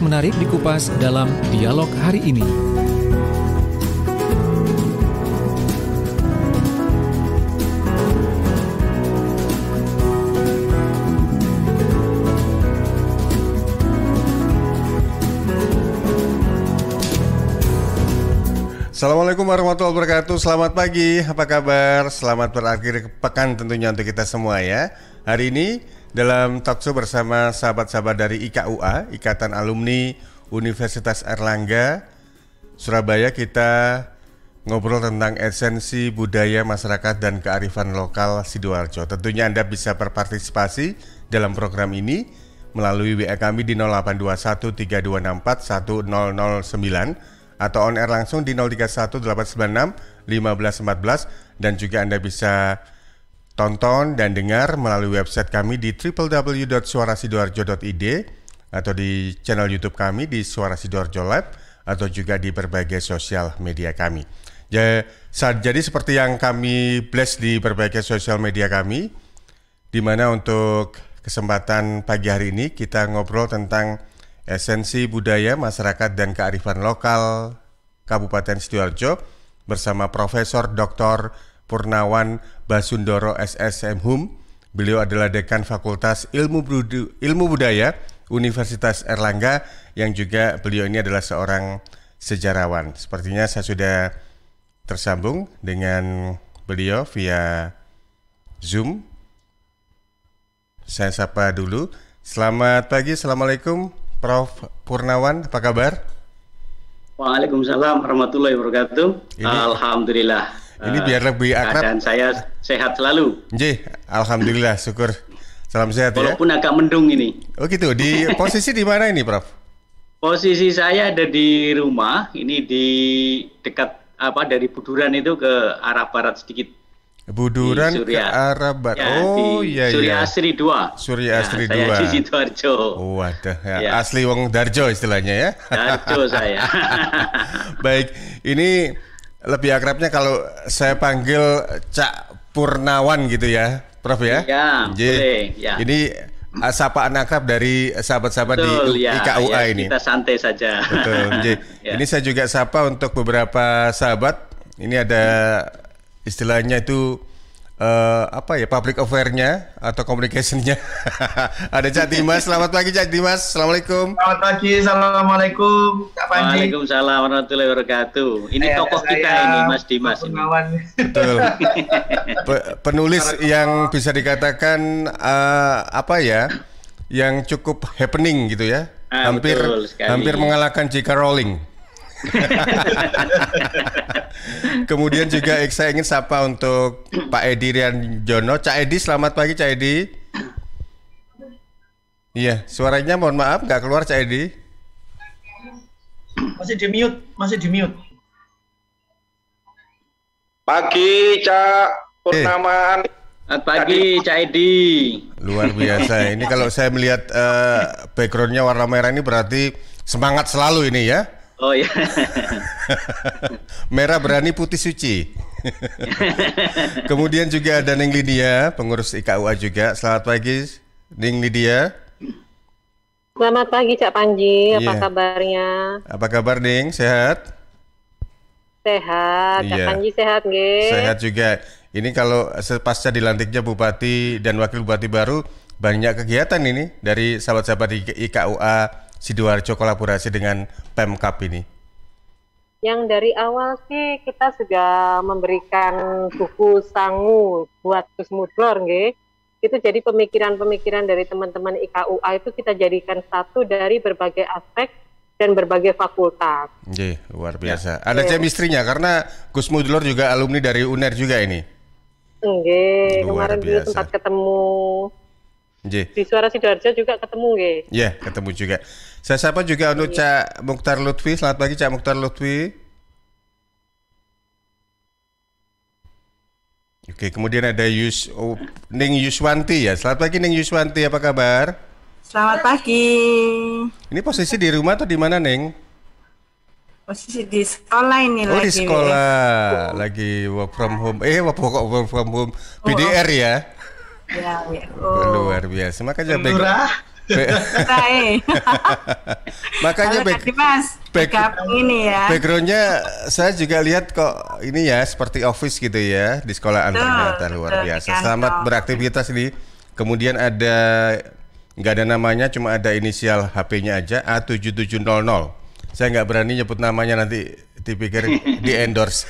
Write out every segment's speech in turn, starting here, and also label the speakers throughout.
Speaker 1: menarik dikupas dalam dialog hari ini.
Speaker 2: Assalamualaikum warahmatullahi wabarakatuh. Selamat pagi. Apa kabar? Selamat berakhir pekan tentunya untuk kita semua ya. Hari ini dalam Tatsu bersama sahabat-sahabat dari IKUA, Ikatan Alumni Universitas Erlangga Surabaya kita ngobrol tentang esensi budaya masyarakat dan kearifan lokal Sidoarjo. Tentunya Anda bisa berpartisipasi dalam program ini melalui WA kami di 082132641009 atau on air langsung di 031896 1514 dan juga Anda bisa Tonton dan dengar melalui website kami di www.suarasidoarjo.id atau di channel YouTube kami di Suara Sidoarjo Lab atau juga di berbagai sosial media kami. Jadi seperti yang kami bless di berbagai sosial media kami, di mana untuk kesempatan pagi hari ini kita ngobrol tentang esensi budaya masyarakat dan kearifan lokal Kabupaten Sidoarjo bersama Profesor Dr. Purnawan Basundoro SSM Hum. Beliau adalah dekan Fakultas Ilmu, Budu, Ilmu Budaya Universitas Erlangga yang juga beliau ini adalah seorang sejarawan. Sepertinya saya sudah tersambung dengan beliau via Zoom. Saya sapa dulu. Selamat pagi, Assalamualaikum Prof. Purnawan, apa kabar?
Speaker 3: Waalaikumsalam warahmatullahi wabarakatuh. Ini... Alhamdulillah. Ini eh, biar lebih akrab. Dan saya sehat selalu.
Speaker 2: J, alhamdulillah, syukur. Salam sehat Walaupun ya. Walaupun agak mendung ini. Oh gitu. Di posisi di mana ini, Prof?
Speaker 3: Posisi saya ada di rumah. Ini di dekat apa dari Buduran itu ke arah barat sedikit.
Speaker 2: Buduran ke arah barat. Ya, oh iya iya. Surya Asri dua. Surya ya, Asri 2. Saya di
Speaker 4: Sidoarjo. Waduh,
Speaker 3: ya, ya.
Speaker 2: asli wong Darjo istilahnya ya. Darjo saya. Baik, ini lebih akrabnya kalau saya panggil Cak Purnawan gitu ya, Prof ya? Iya, boleh. Ya. Ini eh, sapaan akrab dari sahabat-sahabat di ya, IKUA ya, ini. Kita
Speaker 3: santai saja.
Speaker 2: Betul. ya. Ini saya juga sapa untuk beberapa sahabat. Ini ada istilahnya itu uh, apa ya public affairnya atau communicationnya Ada Cak Dimas. Selamat pagi Cak Dimas. Assalamualaikum. Selamat pagi. Assalamualaikum. Panji. Waalaikumsalam warahmatullahi wabarakatuh. Ini Ayah, tokoh kita ini Mas
Speaker 5: Dimas ini. Betul.
Speaker 2: penulis yang bisa dikatakan uh, apa ya? Yang cukup happening gitu ya. Ah, hampir hampir mengalahkan J.K. Rowling. Kemudian juga saya ingin sapa untuk Pak Edi Rian Jono. Cak Edi, selamat pagi Cak Edi. Iya, suaranya mohon maaf nggak keluar Cak Edi.
Speaker 5: Masih di mute, masih di mute.
Speaker 2: Pagi Cak eh. Purnama. Eh. pagi, Cak Edi. Luar biasa. Ini kalau saya melihat uh, backgroundnya warna merah ini berarti semangat selalu ini ya. Oh iya. Merah berani, putih suci. Kemudian juga ada Ning Lydia, pengurus IKUA juga. Selamat pagi, Ning Lydia.
Speaker 6: Selamat pagi Cak Panji, apa yeah. kabarnya?
Speaker 2: Apa kabar Ning? Sehat?
Speaker 6: Sehat, Cak yeah. Panji sehat nggih. Sehat
Speaker 2: juga. Ini kalau pasca dilantiknya bupati dan wakil bupati baru banyak kegiatan ini dari sahabat-sahabat di IKUA Sidoarjo kolaborasi dengan Pemkap ini?
Speaker 6: Yang dari awal sih kita sudah memberikan buku sangu buat Gus Mudlor, itu jadi pemikiran-pemikiran dari teman-teman IKUA itu kita jadikan satu dari berbagai aspek dan berbagai fakultas.
Speaker 2: Iya, luar ya. biasa. Ya. Ada chemistry-nya karena Gus Mudlor juga alumni dari UNER juga ini.
Speaker 6: Enggak, kemarin biasa. sempat ketemu. Nge. Di Suara Sidoarjo juga ketemu, nggih.
Speaker 2: Iya, ketemu juga. Saya sapa juga untuk anu, iya. Cak Mukhtar Lutfi. Selamat pagi Cak Mukhtar Lutfi. Oke, kemudian ada Yus oh, Ning Yuswanti ya. Selamat pagi Ning Yuswanti, apa kabar? Selamat pagi. Ini posisi di rumah atau di mana, Ning?
Speaker 1: Posisi di sekolah ini oh, lagi. Oh, di sekolah.
Speaker 2: Lagi work from home. Eh, work, work from home. Oh, oh. PDR ya. Ya, ya. Oh. Luar biasa. Makanya Lurah. Baik. Makanya back,
Speaker 1: Mas, back, ini ya.
Speaker 2: Backgroundnya saya juga lihat kok ini ya seperti office gitu ya di sekolah ternyata luar biasa. Selamat beraktivitas di. Kemudian ada nggak ada namanya cuma ada inisial HP-nya aja A7700 saya nggak berani nyebut namanya nanti dipikir di endorse.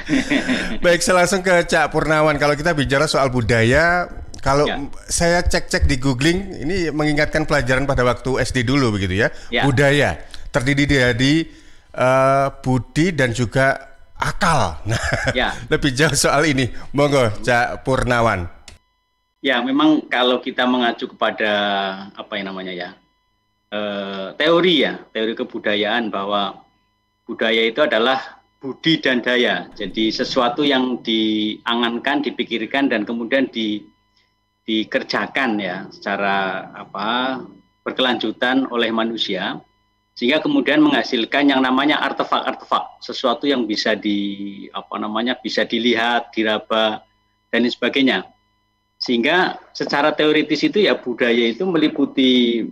Speaker 2: Baik, saya langsung ke Cak Purnawan. Kalau kita bicara soal budaya, kalau ya. saya cek-cek di googling, ini mengingatkan pelajaran pada waktu SD dulu begitu ya. ya. Budaya terdiri dari uh, budi dan juga akal. Nah, ya. lebih jauh soal ini, monggo Cak Purnawan.
Speaker 3: Ya, memang kalau kita mengacu kepada apa yang namanya ya uh, teori ya teori kebudayaan bahwa budaya itu adalah budi dan daya. Jadi sesuatu yang diangankan, dipikirkan dan kemudian di dikerjakan ya secara apa berkelanjutan oleh manusia sehingga kemudian menghasilkan yang namanya artefak-artefak sesuatu yang bisa di apa namanya bisa dilihat diraba dan sebagainya sehingga secara teoritis itu ya budaya itu meliputi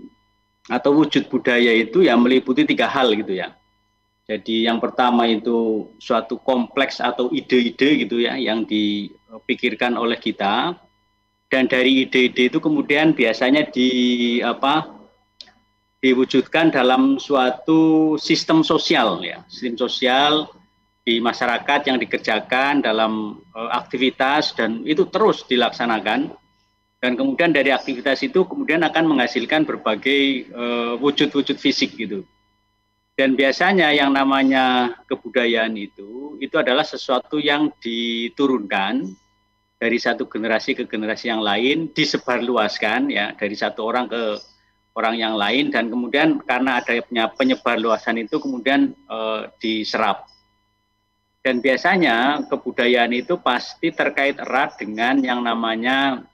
Speaker 3: atau wujud budaya itu ya meliputi tiga hal gitu ya jadi yang pertama itu suatu kompleks atau ide-ide gitu ya yang dipikirkan oleh kita dan dari ide-ide itu kemudian biasanya di apa diwujudkan dalam suatu sistem sosial ya sistem sosial di masyarakat yang dikerjakan dalam e, aktivitas dan itu terus dilaksanakan dan kemudian dari aktivitas itu kemudian akan menghasilkan berbagai eh, wujud-wujud e, fisik gitu dan biasanya yang namanya kebudayaan itu itu adalah sesuatu yang diturunkan dari satu generasi ke generasi yang lain disebarluaskan ya dari satu orang ke orang yang lain dan kemudian karena adanya penyebarluasan itu kemudian e, diserap dan biasanya kebudayaan itu pasti terkait erat dengan yang namanya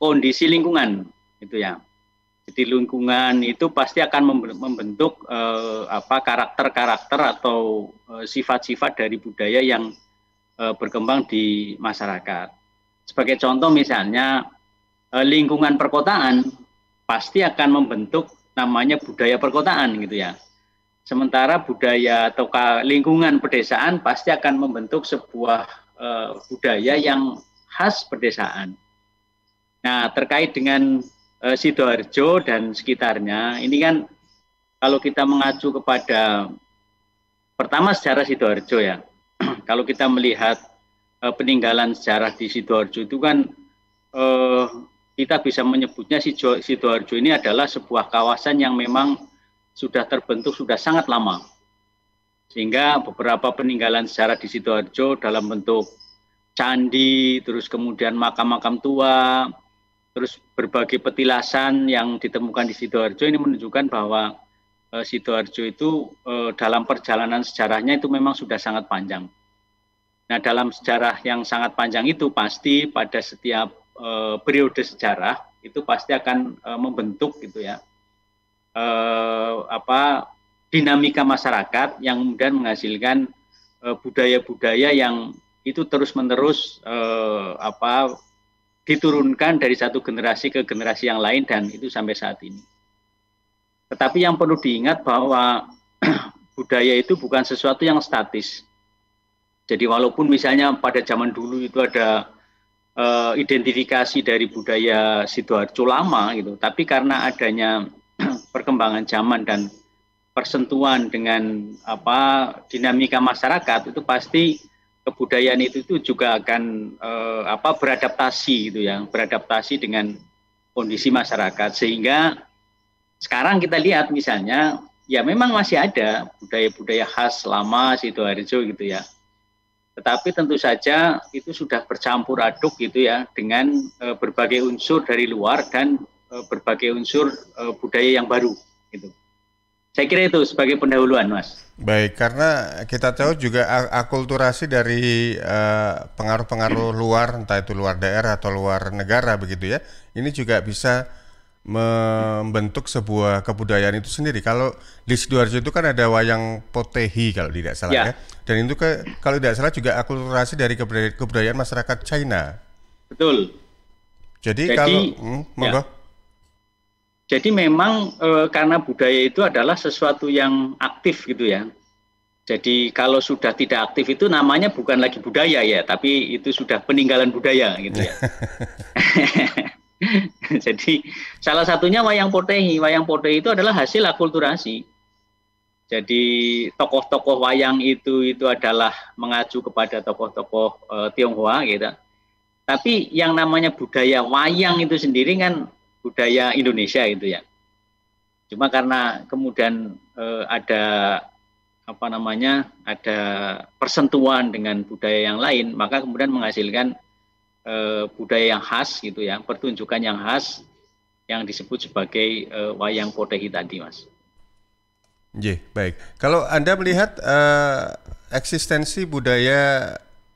Speaker 3: kondisi lingkungan itu ya jadi lingkungan itu pasti akan membentuk e, apa karakter-karakter atau eh, sifat-sifat e, dari budaya yang Eh, berkembang di masyarakat. Sebagai contoh misalnya eh, lingkungan perkotaan pasti akan membentuk namanya budaya perkotaan gitu ya. Sementara budaya atau lingkungan pedesaan pasti akan membentuk sebuah eh, budaya yang khas pedesaan. Nah, terkait dengan Sidoarjo dan sekitarnya, ini kan kalau kita mengacu kepada pertama sejarah Sidoarjo ya. kalau kita melihat uh, peninggalan sejarah di Sidoarjo itu kan uh, kita bisa menyebutnya Sidoarjo ini adalah sebuah kawasan yang memang sudah terbentuk sudah sangat lama. Sehingga beberapa peninggalan sejarah di Sidoarjo dalam bentuk candi, terus kemudian makam-makam tua, terus berbagai petilasan yang ditemukan di Sidoarjo ini menunjukkan bahwa Eh, Sidoarjo itu eh, dalam perjalanan sejarahnya itu memang sudah sangat panjang. Nah, dalam sejarah yang sangat panjang itu pasti pada setiap eh, periode sejarah itu pasti akan membentuk gitu ya. apa dinamika masyarakat yang kemudian menghasilkan budaya-budaya yang itu terus-menerus apa diturunkan dari satu generasi ke generasi yang lain dan itu sampai saat ini. Tetapi yang perlu diingat bahwa budaya itu bukan sesuatu yang statis. Jadi walaupun misalnya pada zaman dulu itu ada uh, identifikasi dari budaya Sidoarjo lama gitu, tapi karena adanya perkembangan zaman dan persentuhan dengan apa dinamika masyarakat itu pasti kebudayaan itu, itu juga akan eh, apa beradaptasi gitu ya beradaptasi dengan kondisi masyarakat sehingga sekarang kita lihat misalnya, ya memang masih ada budaya-budaya khas lama Sidoarjo gitu ya. Tetapi tentu saja itu sudah bercampur aduk gitu ya dengan e, berbagai unsur dari luar dan e, berbagai unsur e, budaya yang baru gitu. Saya kira itu sebagai pendahuluan, Mas.
Speaker 2: Baik, karena kita tahu juga akulturasi dari e, pengaruh-pengaruh luar, entah itu luar daerah atau luar negara begitu ya. Ini juga bisa membentuk sebuah kebudayaan itu sendiri. Kalau di sidoarjo itu kan ada wayang potehi kalau tidak salah ya. ya. Dan itu ke, kalau tidak salah juga akulturasi dari kebudayaan, masyarakat China. Betul. Jadi, Jadi kalau hmm, Ya.
Speaker 3: Jadi memang e, karena budaya itu adalah sesuatu yang aktif gitu ya. Jadi kalau sudah tidak aktif itu namanya bukan lagi budaya ya, tapi itu sudah peninggalan budaya gitu ya. Jadi salah satunya wayang potehi. Wayang potehi itu adalah hasil akulturasi. Jadi tokoh-tokoh wayang itu itu adalah mengacu kepada tokoh-tokoh e, Tionghoa gitu. Tapi yang namanya budaya wayang itu sendiri kan budaya Indonesia itu ya. Cuma karena kemudian e, ada apa namanya ada persentuhan dengan budaya yang lain, maka kemudian menghasilkan e, budaya yang khas gitu ya, pertunjukan yang khas yang disebut sebagai e, wayang potehi tadi, Mas.
Speaker 2: Ye, baik. Kalau Anda melihat e, eksistensi budaya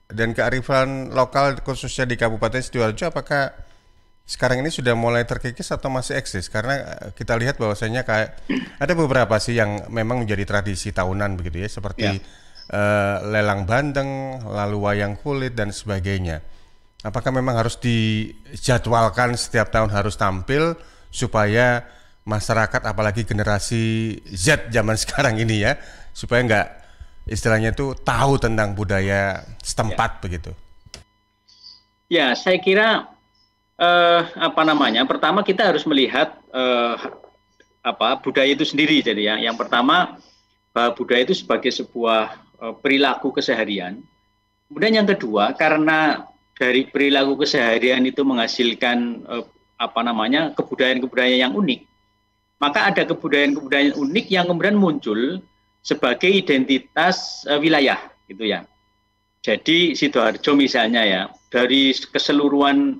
Speaker 2: dan kearifan lokal khususnya di Kabupaten Sidoarjo apakah sekarang ini sudah mulai terkikis atau masih eksis karena kita lihat bahwasanya kayak ada beberapa sih yang memang menjadi tradisi tahunan begitu ya seperti ya. Uh, lelang bandeng lalu wayang kulit dan sebagainya Apakah memang harus dijadwalkan setiap tahun harus tampil supaya masyarakat apalagi generasi Z zaman sekarang ini ya supaya nggak istilahnya itu tahu tentang budaya setempat ya. begitu.
Speaker 3: Ya, saya kira eh, apa namanya? Pertama kita harus melihat eh, apa budaya itu sendiri jadi ya. Yang pertama bahwa eh, budaya itu sebagai sebuah eh, perilaku keseharian. Kemudian yang kedua karena dari perilaku keseharian itu menghasilkan eh, apa namanya kebudayaan-kebudayaan yang unik. Maka ada kebudayaan-kebudayaan unik yang kemudian muncul sebagai identitas eh, wilayah gitu ya. Jadi Sidoarjo misalnya ya dari keseluruhan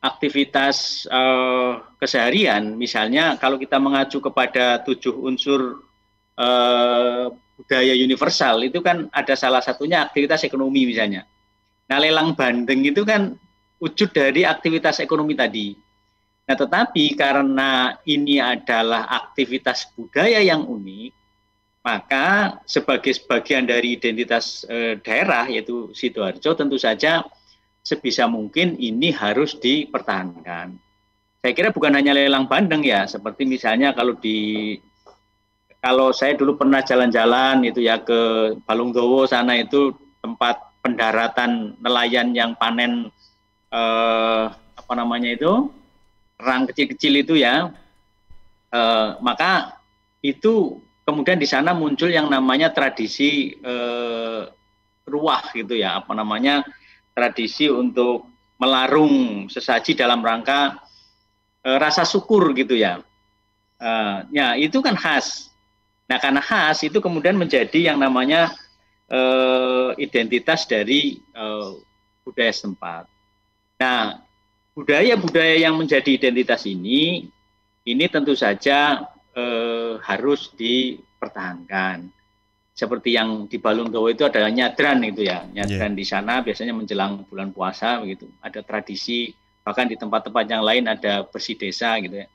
Speaker 3: aktivitas eh, keseharian misalnya kalau kita mengacu kepada tujuh unsur eh, budaya universal itu kan ada salah satunya aktivitas ekonomi misalnya Nah, lelang bandeng itu kan wujud dari aktivitas ekonomi tadi. Nah, tetapi karena ini adalah aktivitas budaya yang unik, maka sebagai sebagian dari identitas e, daerah yaitu Sidoarjo tentu saja sebisa mungkin ini harus dipertahankan. Saya kira bukan hanya lelang bandeng ya, seperti misalnya kalau di kalau saya dulu pernah jalan-jalan itu ya ke Balungdowo sana itu tempat pendaratan nelayan yang panen eh, apa namanya itu rang kecil-kecil itu ya eh, maka itu kemudian di sana muncul yang namanya tradisi eh, ruah gitu ya apa namanya tradisi untuk melarung sesaji dalam rangka eh, rasa syukur gitu ya eh, ya itu kan khas nah karena khas itu kemudian menjadi yang namanya Eh, identitas dari eh, budaya setempat. Nah, budaya-budaya yang menjadi identitas ini, ini tentu saja eh, harus dipertahankan. Seperti yang di Balungdowo itu adalah nyadran itu ya, nyadran yeah. di sana biasanya menjelang bulan puasa begitu. Ada tradisi bahkan di tempat-tempat yang lain ada bersih desa gitu ya.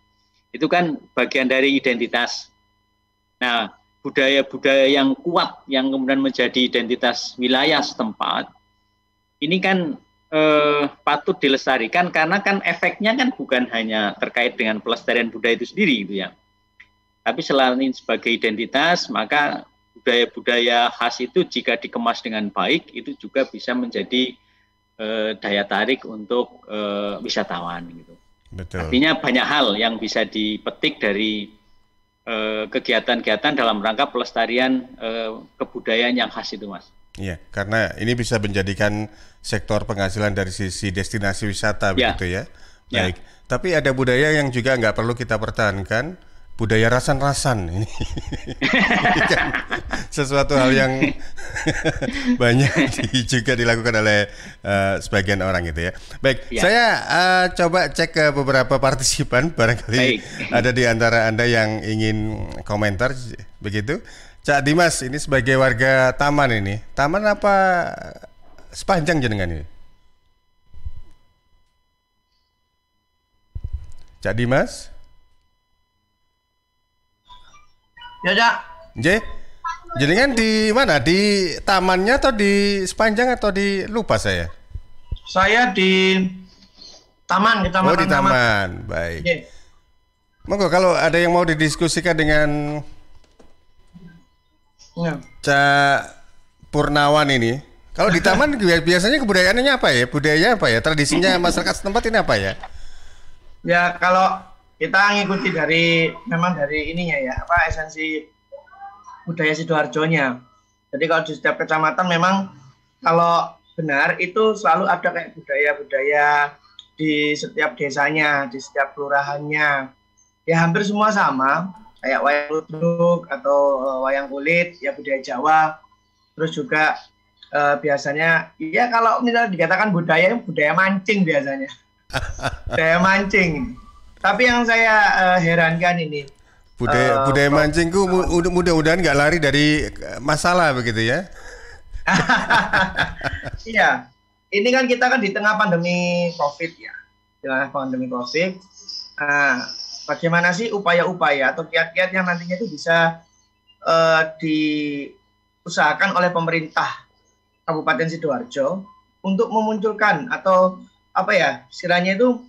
Speaker 3: Itu kan bagian dari identitas. Nah, budaya-budaya yang kuat yang kemudian menjadi identitas wilayah setempat ini kan eh, patut dilestarikan karena kan efeknya kan bukan hanya terkait dengan pelestarian budaya itu sendiri gitu ya tapi selain sebagai identitas maka budaya-budaya khas itu jika dikemas dengan baik itu juga bisa menjadi eh, daya tarik untuk eh, wisatawan gitu.
Speaker 2: Betul. Artinya
Speaker 3: banyak hal yang bisa dipetik dari Eh, kegiatan-kegiatan dalam rangka pelestarian eh, kebudayaan yang khas itu, Mas.
Speaker 2: Iya, karena ini bisa menjadikan sektor penghasilan dari sisi destinasi wisata ya. begitu ya. ya. Baik. Ya. Tapi ada budaya yang juga nggak perlu kita pertahankan budaya rasan-rasan ini. Kan sesuatu hal yang banyak juga dilakukan oleh uh, sebagian orang gitu ya. Baik, ya. saya uh, coba cek ke beberapa partisipan barangkali Baik. ada di antara Anda yang ingin komentar begitu. Cak Dimas ini sebagai warga taman ini. Taman apa sepanjang jenengan ini? Cak Dimas? Ya, Cak. Nggih. Jenengan di mana? Di tamannya atau di sepanjang atau di lupa saya? Saya di taman, di taman. Oh, di taman. taman. Baik. Nggih. Iya. Monggo kalau ada yang mau didiskusikan dengan ya. Cak Purnawan ini. Kalau di taman biasanya kebudayaannya apa ya? Budayanya apa ya? Tradisinya masyarakat setempat ini apa ya?
Speaker 5: Ya kalau kita ngikuti dari memang dari ininya ya apa esensi budaya sidoarjonya jadi kalau di setiap kecamatan memang kalau benar itu selalu ada kayak budaya-budaya di setiap desanya di setiap kelurahannya ya hampir semua sama kayak wayang ludruk atau eh, wayang kulit ya budaya Jawa terus juga eh, biasanya ya kalau misalnya dikatakan budaya budaya mancing biasanya budaya mancing tapi yang saya uh, herankan ini
Speaker 2: budaya uh, budaya mancingku uh, mudah-mudahan nggak lari dari eh, masalah begitu ya.
Speaker 5: Iya. ini kan kita kan di tengah pandemi Covid ya. Di tengah pandemi Covid. Uh, bagaimana sih upaya-upaya atau kiat-kiat yang nantinya itu bisa uh, diusahakan oleh pemerintah Kabupaten Sidoarjo untuk memunculkan atau apa ya istilahnya itu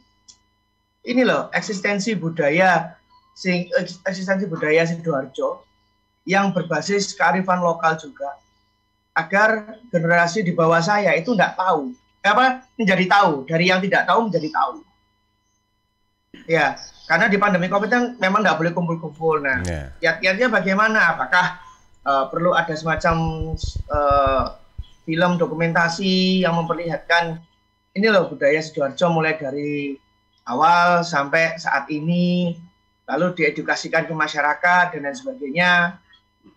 Speaker 5: ini loh eksistensi budaya sing eksistensi budaya sidoarjo yang berbasis kearifan lokal juga agar generasi di bawah saya itu tidak tahu apa menjadi tahu dari yang tidak tahu menjadi tahu ya karena di pandemi covid kan memang nggak boleh kumpul-kumpul nah yeah. kiat bagaimana apakah uh, perlu ada semacam uh, film dokumentasi yang memperlihatkan ini loh budaya sidoarjo mulai dari awal sampai saat ini, lalu diedukasikan ke masyarakat dan lain sebagainya.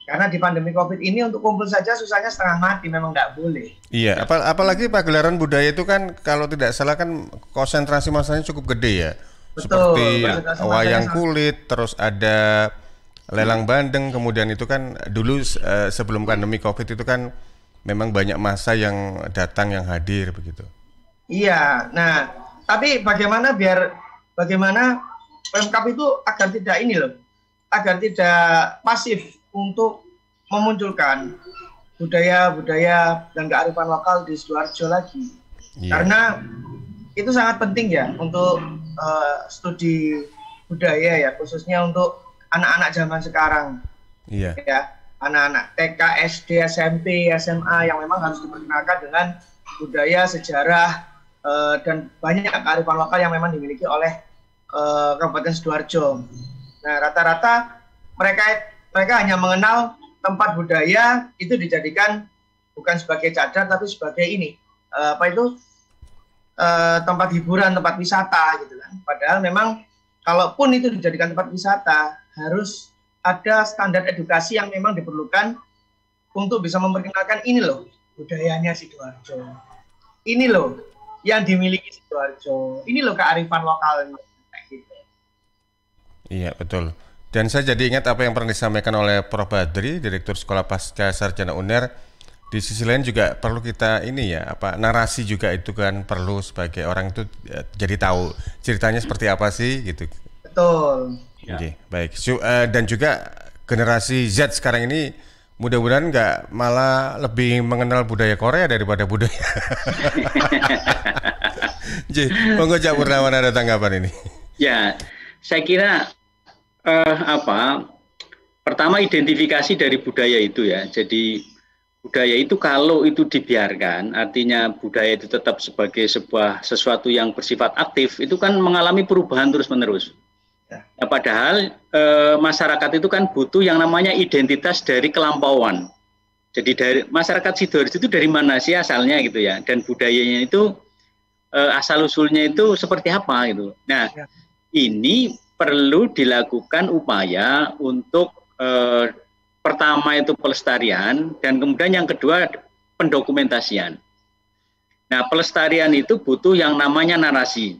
Speaker 5: Karena di pandemi COVID ini untuk kumpul saja susahnya setengah mati memang nggak boleh.
Speaker 2: Iya, apal apalagi pagelaran budaya itu kan kalau tidak salah kan konsentrasi masanya cukup gede ya. Betul, Seperti wayang kulit, terus ada lelang bandeng, kemudian itu kan dulu uh, sebelum pandemi COVID itu kan memang banyak masa yang datang yang hadir begitu.
Speaker 5: Iya, nah tapi bagaimana biar bagaimana Pemkap itu agar tidak ini loh, agar tidak pasif untuk memunculkan budaya-budaya dan kearifan lokal di Sidoarjo lagi.
Speaker 2: Yeah. Karena
Speaker 5: itu sangat penting ya untuk uh, studi budaya ya, khususnya untuk anak-anak zaman sekarang. Iya. Yeah. Ya, anak-anak TK, SD, SMP, SMA yang memang harus diperkenalkan dengan budaya, sejarah, Eh, dan banyak kearifan lokal yang memang dimiliki oleh uh, Kabupaten Sidoarjo. Nah, rata-rata mereka mereka hanya mengenal tempat budaya itu dijadikan bukan sebagai cadar tapi sebagai ini uh, apa itu uh, tempat hiburan, tempat wisata gitu kan. Padahal memang kalaupun itu dijadikan tempat wisata harus ada standar edukasi yang memang diperlukan untuk bisa memperkenalkan ini loh budayanya Sidoarjo. Ini loh yang dimiliki Sidoarjo. Ini loh kearifan lokal gitu.
Speaker 2: Iya, betul. Dan saya jadi ingat apa yang pernah disampaikan oleh Prof. Badri, Direktur Sekolah Pasca Sarjana UNER. Di sisi lain juga perlu kita ini ya, apa narasi juga itu kan perlu sebagai orang itu ya, jadi tahu ceritanya seperti apa sih gitu.
Speaker 5: Betul.
Speaker 2: Oke, baik. So, uh, eh, dan juga generasi Z sekarang ini mudah-mudahan nggak malah lebih mengenal budaya Korea daripada budaya. Jadi, monggo Cak Purnawan ada tanggapan ini.
Speaker 3: Ya, saya kira eh, apa? Pertama identifikasi dari budaya itu ya. Jadi budaya itu kalau itu dibiarkan, artinya budaya itu tetap sebagai sebuah sesuatu yang bersifat aktif, itu kan mengalami perubahan terus menerus. Nah, ya, padahal e, masyarakat itu kan butuh yang namanya identitas dari kelampauan. Jadi dari masyarakat sidoarjo itu dari mana sih asalnya gitu ya, dan budayanya itu e, asal usulnya itu seperti apa gitu. Nah, ya. ini perlu dilakukan upaya untuk e, pertama itu pelestarian dan kemudian yang kedua pendokumentasian. Nah, pelestarian itu butuh yang namanya narasi.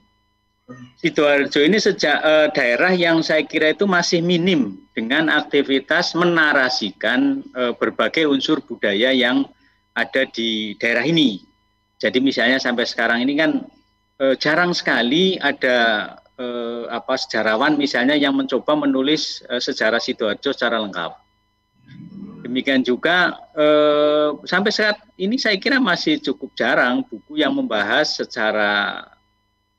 Speaker 3: Sidoarjo ini sejak uh, daerah yang saya kira itu masih minim dengan aktivitas menarasikan uh, berbagai unsur budaya yang ada di daerah ini. Jadi misalnya sampai sekarang ini kan uh, jarang sekali ada uh, apa sejarawan misalnya yang mencoba menulis uh, sejarah Sidoarjo secara lengkap. Demikian juga uh, sampai saat ini saya kira masih cukup jarang buku yang membahas secara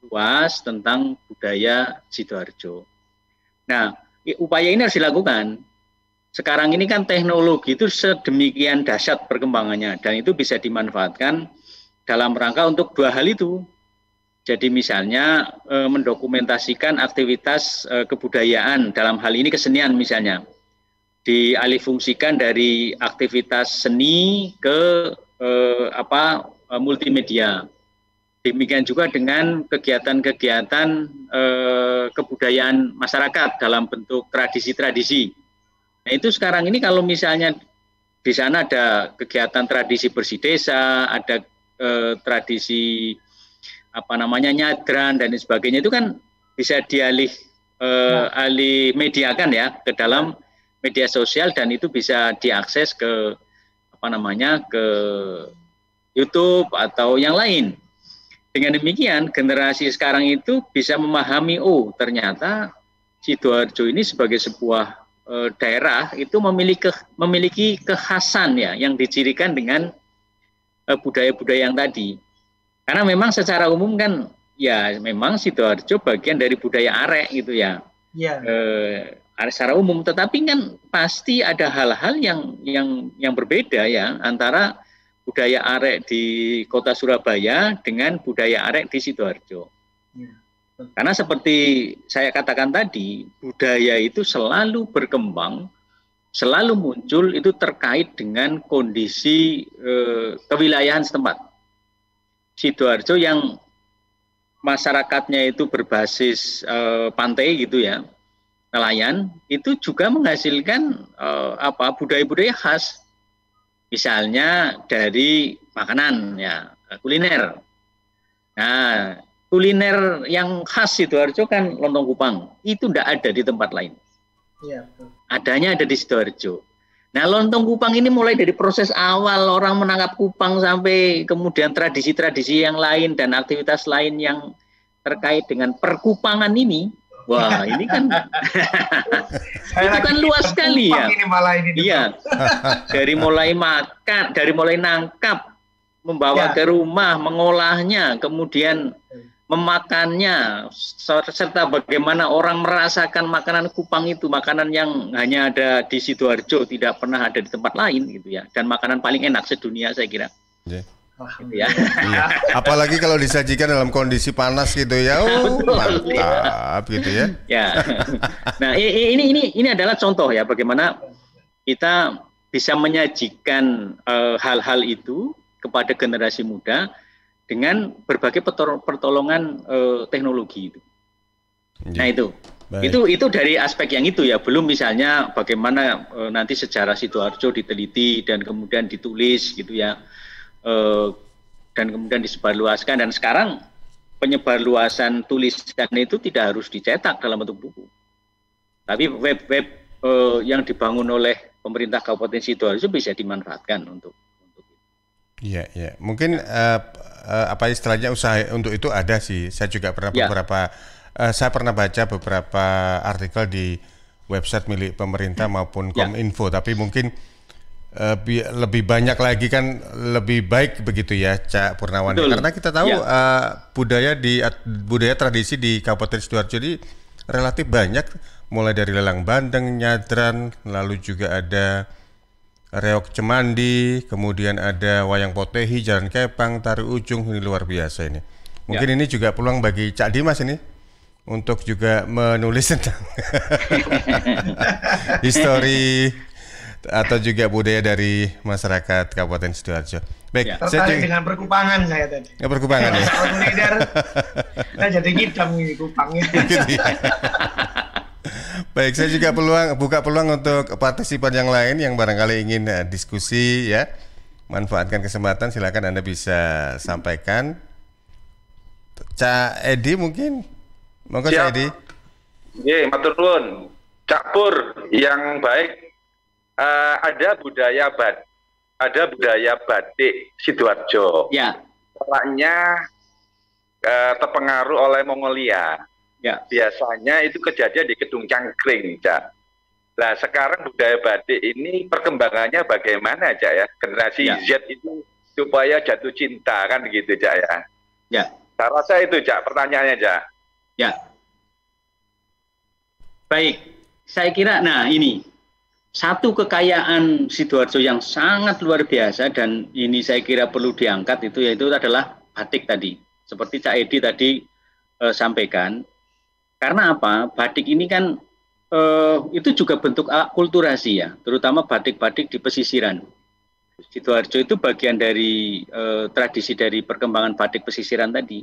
Speaker 3: luas tentang budaya Sidoarjo. Nah, upaya ini harus dilakukan. Sekarang ini kan teknologi itu sedemikian dahsyat perkembangannya dan itu bisa dimanfaatkan dalam rangka untuk dua hal itu. Jadi misalnya e, mendokumentasikan aktivitas e, kebudayaan dalam hal ini kesenian misalnya dialihfungsikan dari aktivitas seni ke e, apa e, multimedia Demikian juga dengan kegiatan-kegiatan eh, kebudayaan masyarakat dalam bentuk tradisi-tradisi. Nah itu sekarang ini kalau misalnya di sana ada kegiatan tradisi bersih desa, ada eh, tradisi apa namanya nyadran dan sebagainya itu kan bisa dialih eh, nah. alih mediakan ya ke dalam media sosial dan itu bisa diakses ke apa namanya ke YouTube atau yang lain. Dengan demikian, generasi sekarang itu bisa memahami, oh ternyata Sidoarjo ini sebagai sebuah e, daerah itu memiliki memiliki kekhasan ya yang dicirikan dengan eh, budaya-budaya yang tadi. Karena memang secara umum kan ya memang Sidoarjo bagian dari budaya arek gitu ya. Iya. E, secara umum tetapi kan pasti ada hal-hal yang yang yang berbeda ya antara budaya arek di kota Surabaya dengan budaya arek di Sidoarjo. Iya, Karena seperti saya katakan tadi, budaya itu selalu berkembang, selalu muncul itu terkait dengan kondisi eh, kewilayahan setempat. Sidoarjo yang masyarakatnya itu berbasis eh, pantai gitu ya, nelayan, itu juga menghasilkan eh, apa budaya-budaya khas Misalnya dari makanan ya, kuliner. Nah, kuliner yang khas Sidoarjo kan lontong kupang. Itu tidak ada di tempat lain. Ya, Adanya ada di Sidoarjo. Nah, lontong kupang ini mulai dari proses awal orang menangkap kupang sampai kemudian tradisi-tradisi yang lain dan aktivitas lain yang terkait dengan perkupangan ini Wah, ini kan itu kan luas sekali ya. Ini malah ini iya. dari mulai makan, dari mulai nangkap, membawa ya. ke rumah, mengolahnya, kemudian hmm. memakannya serta bagaimana orang merasakan makanan kupang itu makanan yang hanya ada di sidoarjo tidak pernah ada di tempat lain gitu ya dan makanan paling enak sedunia saya kira
Speaker 2: yeah gitu ya. Iya. Apalagi kalau disajikan dalam kondisi panas gitu ya, oh, mantap gitu ya.
Speaker 3: ya. Nah ini ini ini adalah contoh ya bagaimana kita bisa menyajikan eh, hal-hal uh, itu kepada generasi muda dengan berbagai pertolongan uh, teknologi itu. Ya. Nah itu. Baik. Itu itu dari aspek yang itu ya, belum misalnya bagaimana uh, nanti sejarah Sidoarjo diteliti dan kemudian ditulis gitu ya Eh, dan kemudian disebarluaskan dan sekarang penyebarluasan tulisan itu tidak harus dicetak dalam bentuk buku. Tapi web-web uh, yang dibangun oleh pemerintah Kabupaten Sidoarjo bisa dimanfaatkan untuk untuk itu.
Speaker 2: Iya, iya. Mungkin uh, uh, apa istilahnya usaha untuk itu ada sih. Saya juga pernah ya. beberapa uh, saya pernah baca beberapa artikel di website milik pemerintah hmm. maupun ya. Kominfo, tapi mungkin Eh, lebih banyak lagi kan lebih baik begitu ya Cak Purnawan. Betul. karena kita tahu ya. uh, budaya di budaya tradisi di Kabupaten Sidoarjo ini relatif banyak mulai dari lelang bandeng, nyadran, lalu juga ada reok cemandi, kemudian ada wayang potehi, jalan kepang, tari ujung ini luar biasa ini. Mungkin ya. ini juga peluang bagi Cak Dimas ini untuk juga menulis tentang histori atau juga budaya dari masyarakat Kabupaten Sidoarjo. Baik, ya.
Speaker 6: tertarik saya dengan perkupangan
Speaker 5: saya tadi. Ya, perkupangan ya. ya. nah jadi hitam ini kupangnya. Gitu, ya.
Speaker 2: Baik, saya juga peluang buka peluang untuk partisipan yang lain yang barangkali ingin uh, diskusi ya. Manfaatkan kesempatan, silakan Anda bisa sampaikan. Cak Edi mungkin, monggo Cak ya. Edi. Nggih, matur nuwun. Cak Pur yang baik uh, ada budaya bat, ada budaya batik sidoarjo. Ya. Orangnya uh, eh, terpengaruh oleh Mongolia. Ya. Biasanya itu kejadian di Gedung Cangkring, Cak. Nah, sekarang budaya batik ini perkembangannya bagaimana, Cak ya? Generasi ya. Z itu supaya jatuh cinta kan gitu, Cak ya. Ya. Saya rasa itu, Cak, pertanyaannya, Cak.
Speaker 6: Ya.
Speaker 3: Baik. Saya kira nah ini satu kekayaan Sidoarjo yang sangat luar biasa dan ini saya kira perlu diangkat itu yaitu adalah batik tadi. Seperti Cak Edi tadi e, sampaikan. Karena apa? Batik ini kan e, itu juga bentuk akulturasi ya, terutama batik-batik di pesisiran. Sidoarjo itu bagian dari e, tradisi dari perkembangan batik pesisiran tadi.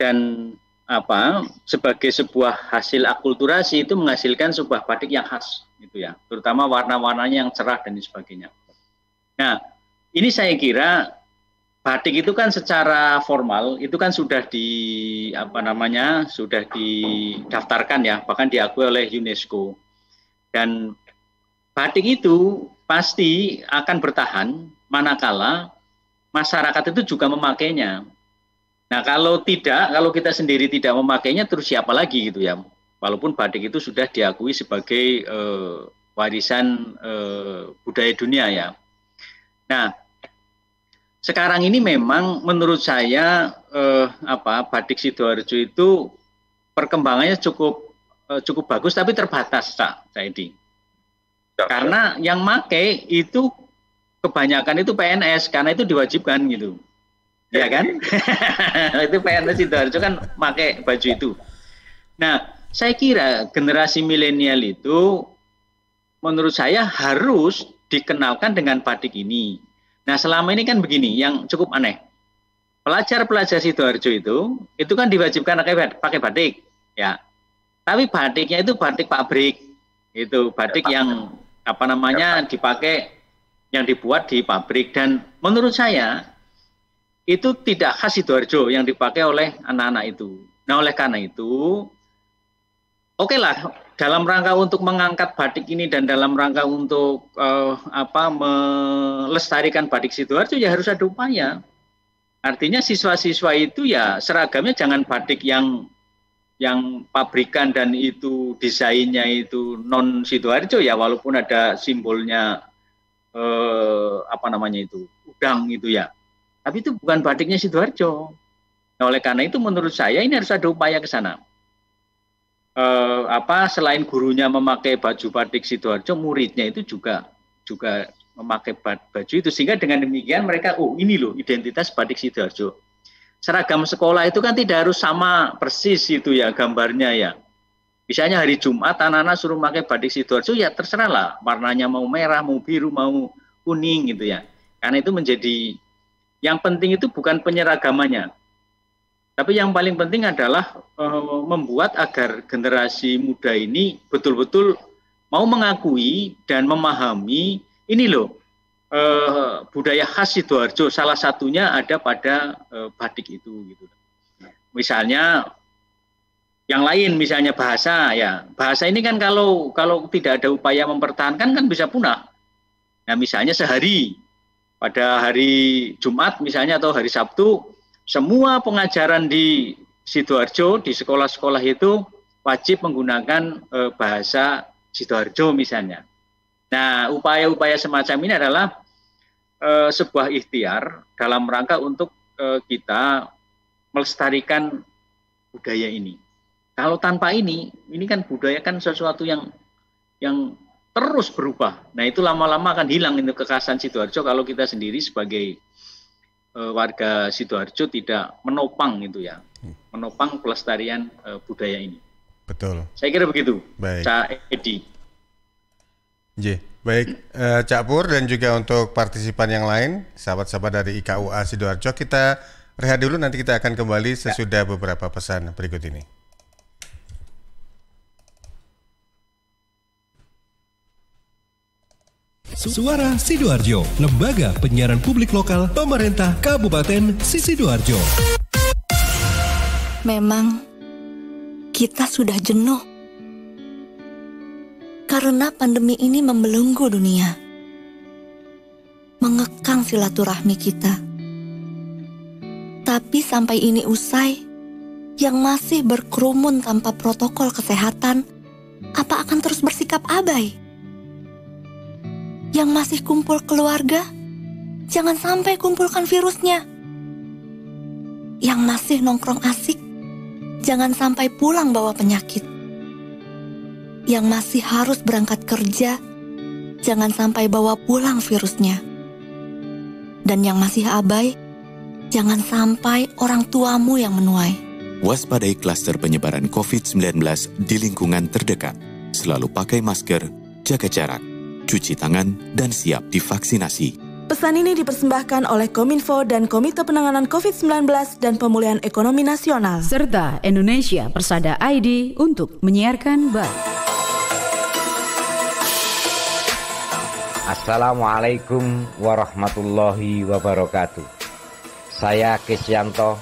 Speaker 3: Dan apa sebagai sebuah hasil akulturasi itu menghasilkan sebuah batik yang khas gitu ya terutama warna-warnanya yang cerah dan sebagainya nah ini saya kira batik itu kan secara formal itu kan sudah di apa namanya sudah didaftarkan ya bahkan diakui oleh UNESCO dan batik itu pasti akan bertahan manakala masyarakat itu juga memakainya Nah, kalau tidak, kalau kita sendiri tidak memakainya, terus siapa lagi gitu ya? Walaupun batik itu sudah diakui sebagai eh, warisan eh, budaya dunia ya. Nah, sekarang ini memang menurut saya eh, apa batik sidoarjo itu perkembangannya cukup cukup bagus, tapi terbatas, pak Saidi. Ya, karena ya. yang make itu kebanyakan itu PNS, karena itu diwajibkan gitu ya kan? itu PNS Sidoarjo kan pakai baju itu. Nah, saya kira generasi milenial itu menurut saya harus dikenalkan dengan batik ini. Nah, selama ini kan begini, yang cukup aneh. Pelajar-pelajar Sidoarjo itu, itu kan diwajibkan pakai, batik, ya. Tapi batiknya itu batik pabrik, itu batik yang apa namanya dipakai, yang dibuat di pabrik. Dan menurut saya itu tidak khas Sidoarjo yang dipakai oleh anak-anak itu. Nah, oleh karena itu, oke okay lah, dalam rangka untuk mengangkat batik ini dan dalam rangka untuk uh, apa melestarikan batik Sidoarjo ya harus ada upaya. Artinya siswa-siswa itu ya seragamnya jangan batik yang yang pabrikan dan itu desainnya itu non Sidoarjo ya walaupun ada simbolnya eh, apa namanya itu udang itu ya tapi itu bukan batiknya Sidoarjo. Nah, oleh karena itu menurut saya ini harus ada upaya ke sana. Eh, apa selain gurunya memakai baju batik Sidoarjo, muridnya itu juga juga memakai baju itu sehingga dengan demikian mereka oh ini loh identitas batik Sidoarjo. Seragam sekolah itu kan tidak harus sama persis itu ya gambarnya ya. Misalnya hari Jumat anak-anak suruh pakai batik Sidoarjo ya terserah lah warnanya mau merah, mau biru, mau kuning gitu ya. Karena itu menjadi yang penting itu bukan penyeragamannya. Tapi yang paling penting adalah e, membuat agar generasi muda ini betul-betul mau mengakui dan memahami ini loh e, budaya khas Sidoarjo salah satunya ada pada e, batik itu gitu. Misalnya yang lain misalnya bahasa ya bahasa ini kan kalau kalau tidak ada upaya mempertahankan kan bisa punah nah misalnya sehari pada hari Jumat misalnya atau hari Sabtu semua pengajaran di Sidoarjo di sekolah-sekolah itu wajib menggunakan e, bahasa Sidoarjo misalnya. Nah, upaya-upaya semacam ini adalah e, sebuah ikhtiar dalam rangka untuk e, kita melestarikan budaya ini. Kalau tanpa ini, ini kan budaya kan sesuatu yang yang terus berubah. Nah itu lama-lama akan hilang itu kekasan Sidoarjo kalau kita sendiri sebagai uh, warga Sidoarjo tidak menopang itu ya, hmm. menopang pelestarian uh, budaya ini. Betul. Saya kira begitu. Baik. Cak Edi.
Speaker 2: J. Baik, eh, Cak Pur dan juga untuk partisipan yang lain, sahabat-sahabat dari IKUA Sidoarjo, kita rehat dulu nanti kita akan kembali sesudah beberapa pesan berikut ini. Suara Sidoarjo, Lembaga Penyiaran Publik Lokal Pemerintah Kabupaten Sidoarjo.
Speaker 6: Memang kita sudah
Speaker 5: jenuh karena pandemi ini membelenggu dunia, mengekang silaturahmi kita. Tapi sampai ini usai, yang masih berkerumun tanpa protokol kesehatan, apa akan terus bersikap abai? yang masih kumpul keluarga, jangan sampai kumpulkan virusnya. Yang masih nongkrong asik, jangan sampai pulang bawa penyakit. Yang masih harus berangkat kerja, jangan sampai bawa pulang virusnya. Dan yang masih abai, jangan sampai orang tuamu yang menuai.
Speaker 4: Waspadai klaster penyebaran COVID-19 di lingkungan terdekat. Selalu pakai masker, jaga jarak, cuci tangan, dan siap divaksinasi.
Speaker 6: Pesan ini dipersembahkan oleh Kominfo dan Komite Penanganan COVID-19 dan Pemulihan Ekonomi Nasional. Serta Indonesia Persada ID untuk menyiarkan baik.
Speaker 1: Assalamualaikum warahmatullahi wabarakatuh. Saya Kisyanto,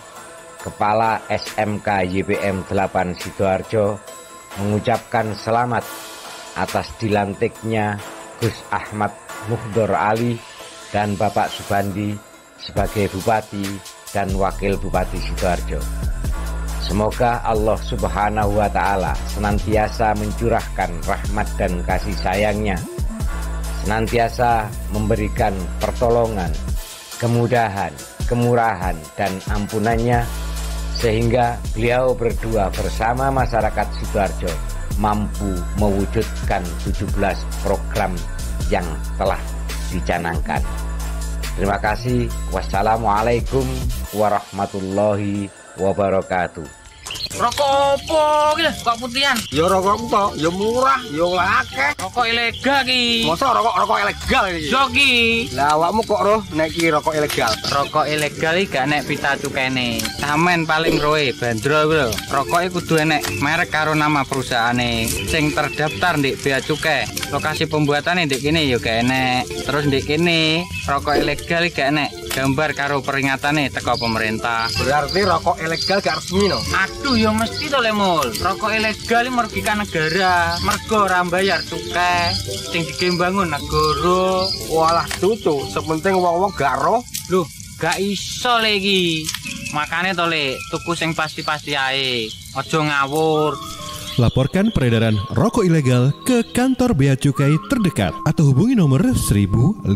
Speaker 1: Kepala SMK YPM 8 Sidoarjo, mengucapkan selamat atas dilantiknya Gus Ahmad Muhdor Ali dan Bapak Subandi sebagai Bupati dan Wakil Bupati Sidoarjo. Semoga Allah Subhanahu wa Ta'ala senantiasa mencurahkan rahmat dan kasih sayangnya, senantiasa memberikan pertolongan, kemudahan, kemurahan, dan ampunannya, sehingga beliau berdua bersama masyarakat Sidoarjo mampu mewujudkan 17 program yang telah dicanangkan. Terima kasih. Wassalamualaikum warahmatullahi wabarakatuh. Rokok opo gitu rokok putihan. Ya rokok empok, ya murah, ya akeh. Rokok ilegal ki. Masa rokok rokok ilegal iki? Yo ki. Lah awakmu kok roh nek rokok ilegal. Rokok ilegal iki gak nek pita cukene. Tamen paling roe bandrol kuwi lho. Rokoke kudu enek merek karo nama perusahaane sing terdaftar ndek bea cukai. Lokasi pembuatannya ndek kene ya gak enek. Terus ndek kene rokok ilegal iki gak enek gambar karo peringatan nih teko pemerintah berarti rokok ilegal gak resmi no aduh ya mesti to mul rokok ilegal merugikan negara mergo ora bayar cukai tinggi kembangun negara walah tutu sepenting wong-wong gak roh duh gak iso lagi makanya tole tuku sing pasti-pasti ae ojo ngawur
Speaker 6: Laporkan peredaran rokok ilegal ke kantor bea cukai terdekat atau hubungi nomor 1500225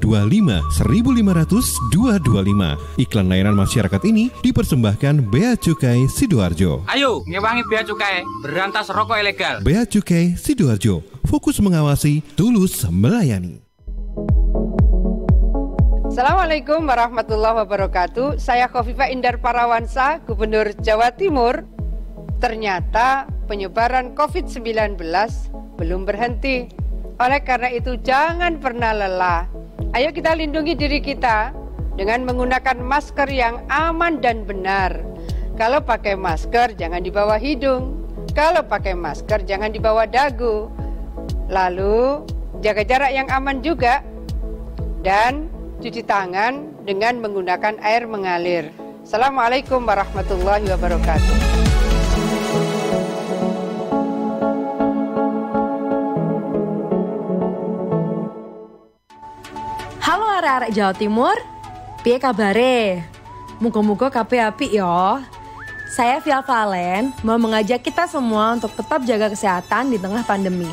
Speaker 6: 225 1500 225.
Speaker 2: Iklan layanan masyarakat ini dipersembahkan bea cukai Sidoarjo.
Speaker 1: Ayo, ngewangi bea cukai, berantas rokok ilegal.
Speaker 6: Bea cukai Sidoarjo, fokus mengawasi, tulus melayani.
Speaker 1: Assalamualaikum warahmatullahi wabarakatuh. Saya Kofifa Indar Parawansa, Gubernur Jawa Timur Ternyata penyebaran COVID-19 belum berhenti. Oleh karena itu jangan pernah lelah. Ayo kita lindungi diri kita dengan menggunakan masker yang aman dan benar. Kalau pakai masker jangan di bawah hidung. Kalau pakai masker jangan di bawah dagu. Lalu jaga jarak yang aman juga dan cuci tangan dengan menggunakan air mengalir. Assalamualaikum warahmatullahi wabarakatuh.
Speaker 6: Halo arek-arek Jawa Timur, piye kabare? Muga-muga kabeh apik yo. Ya. Saya Via Valen mau mengajak kita semua untuk tetap jaga kesehatan di tengah pandemi.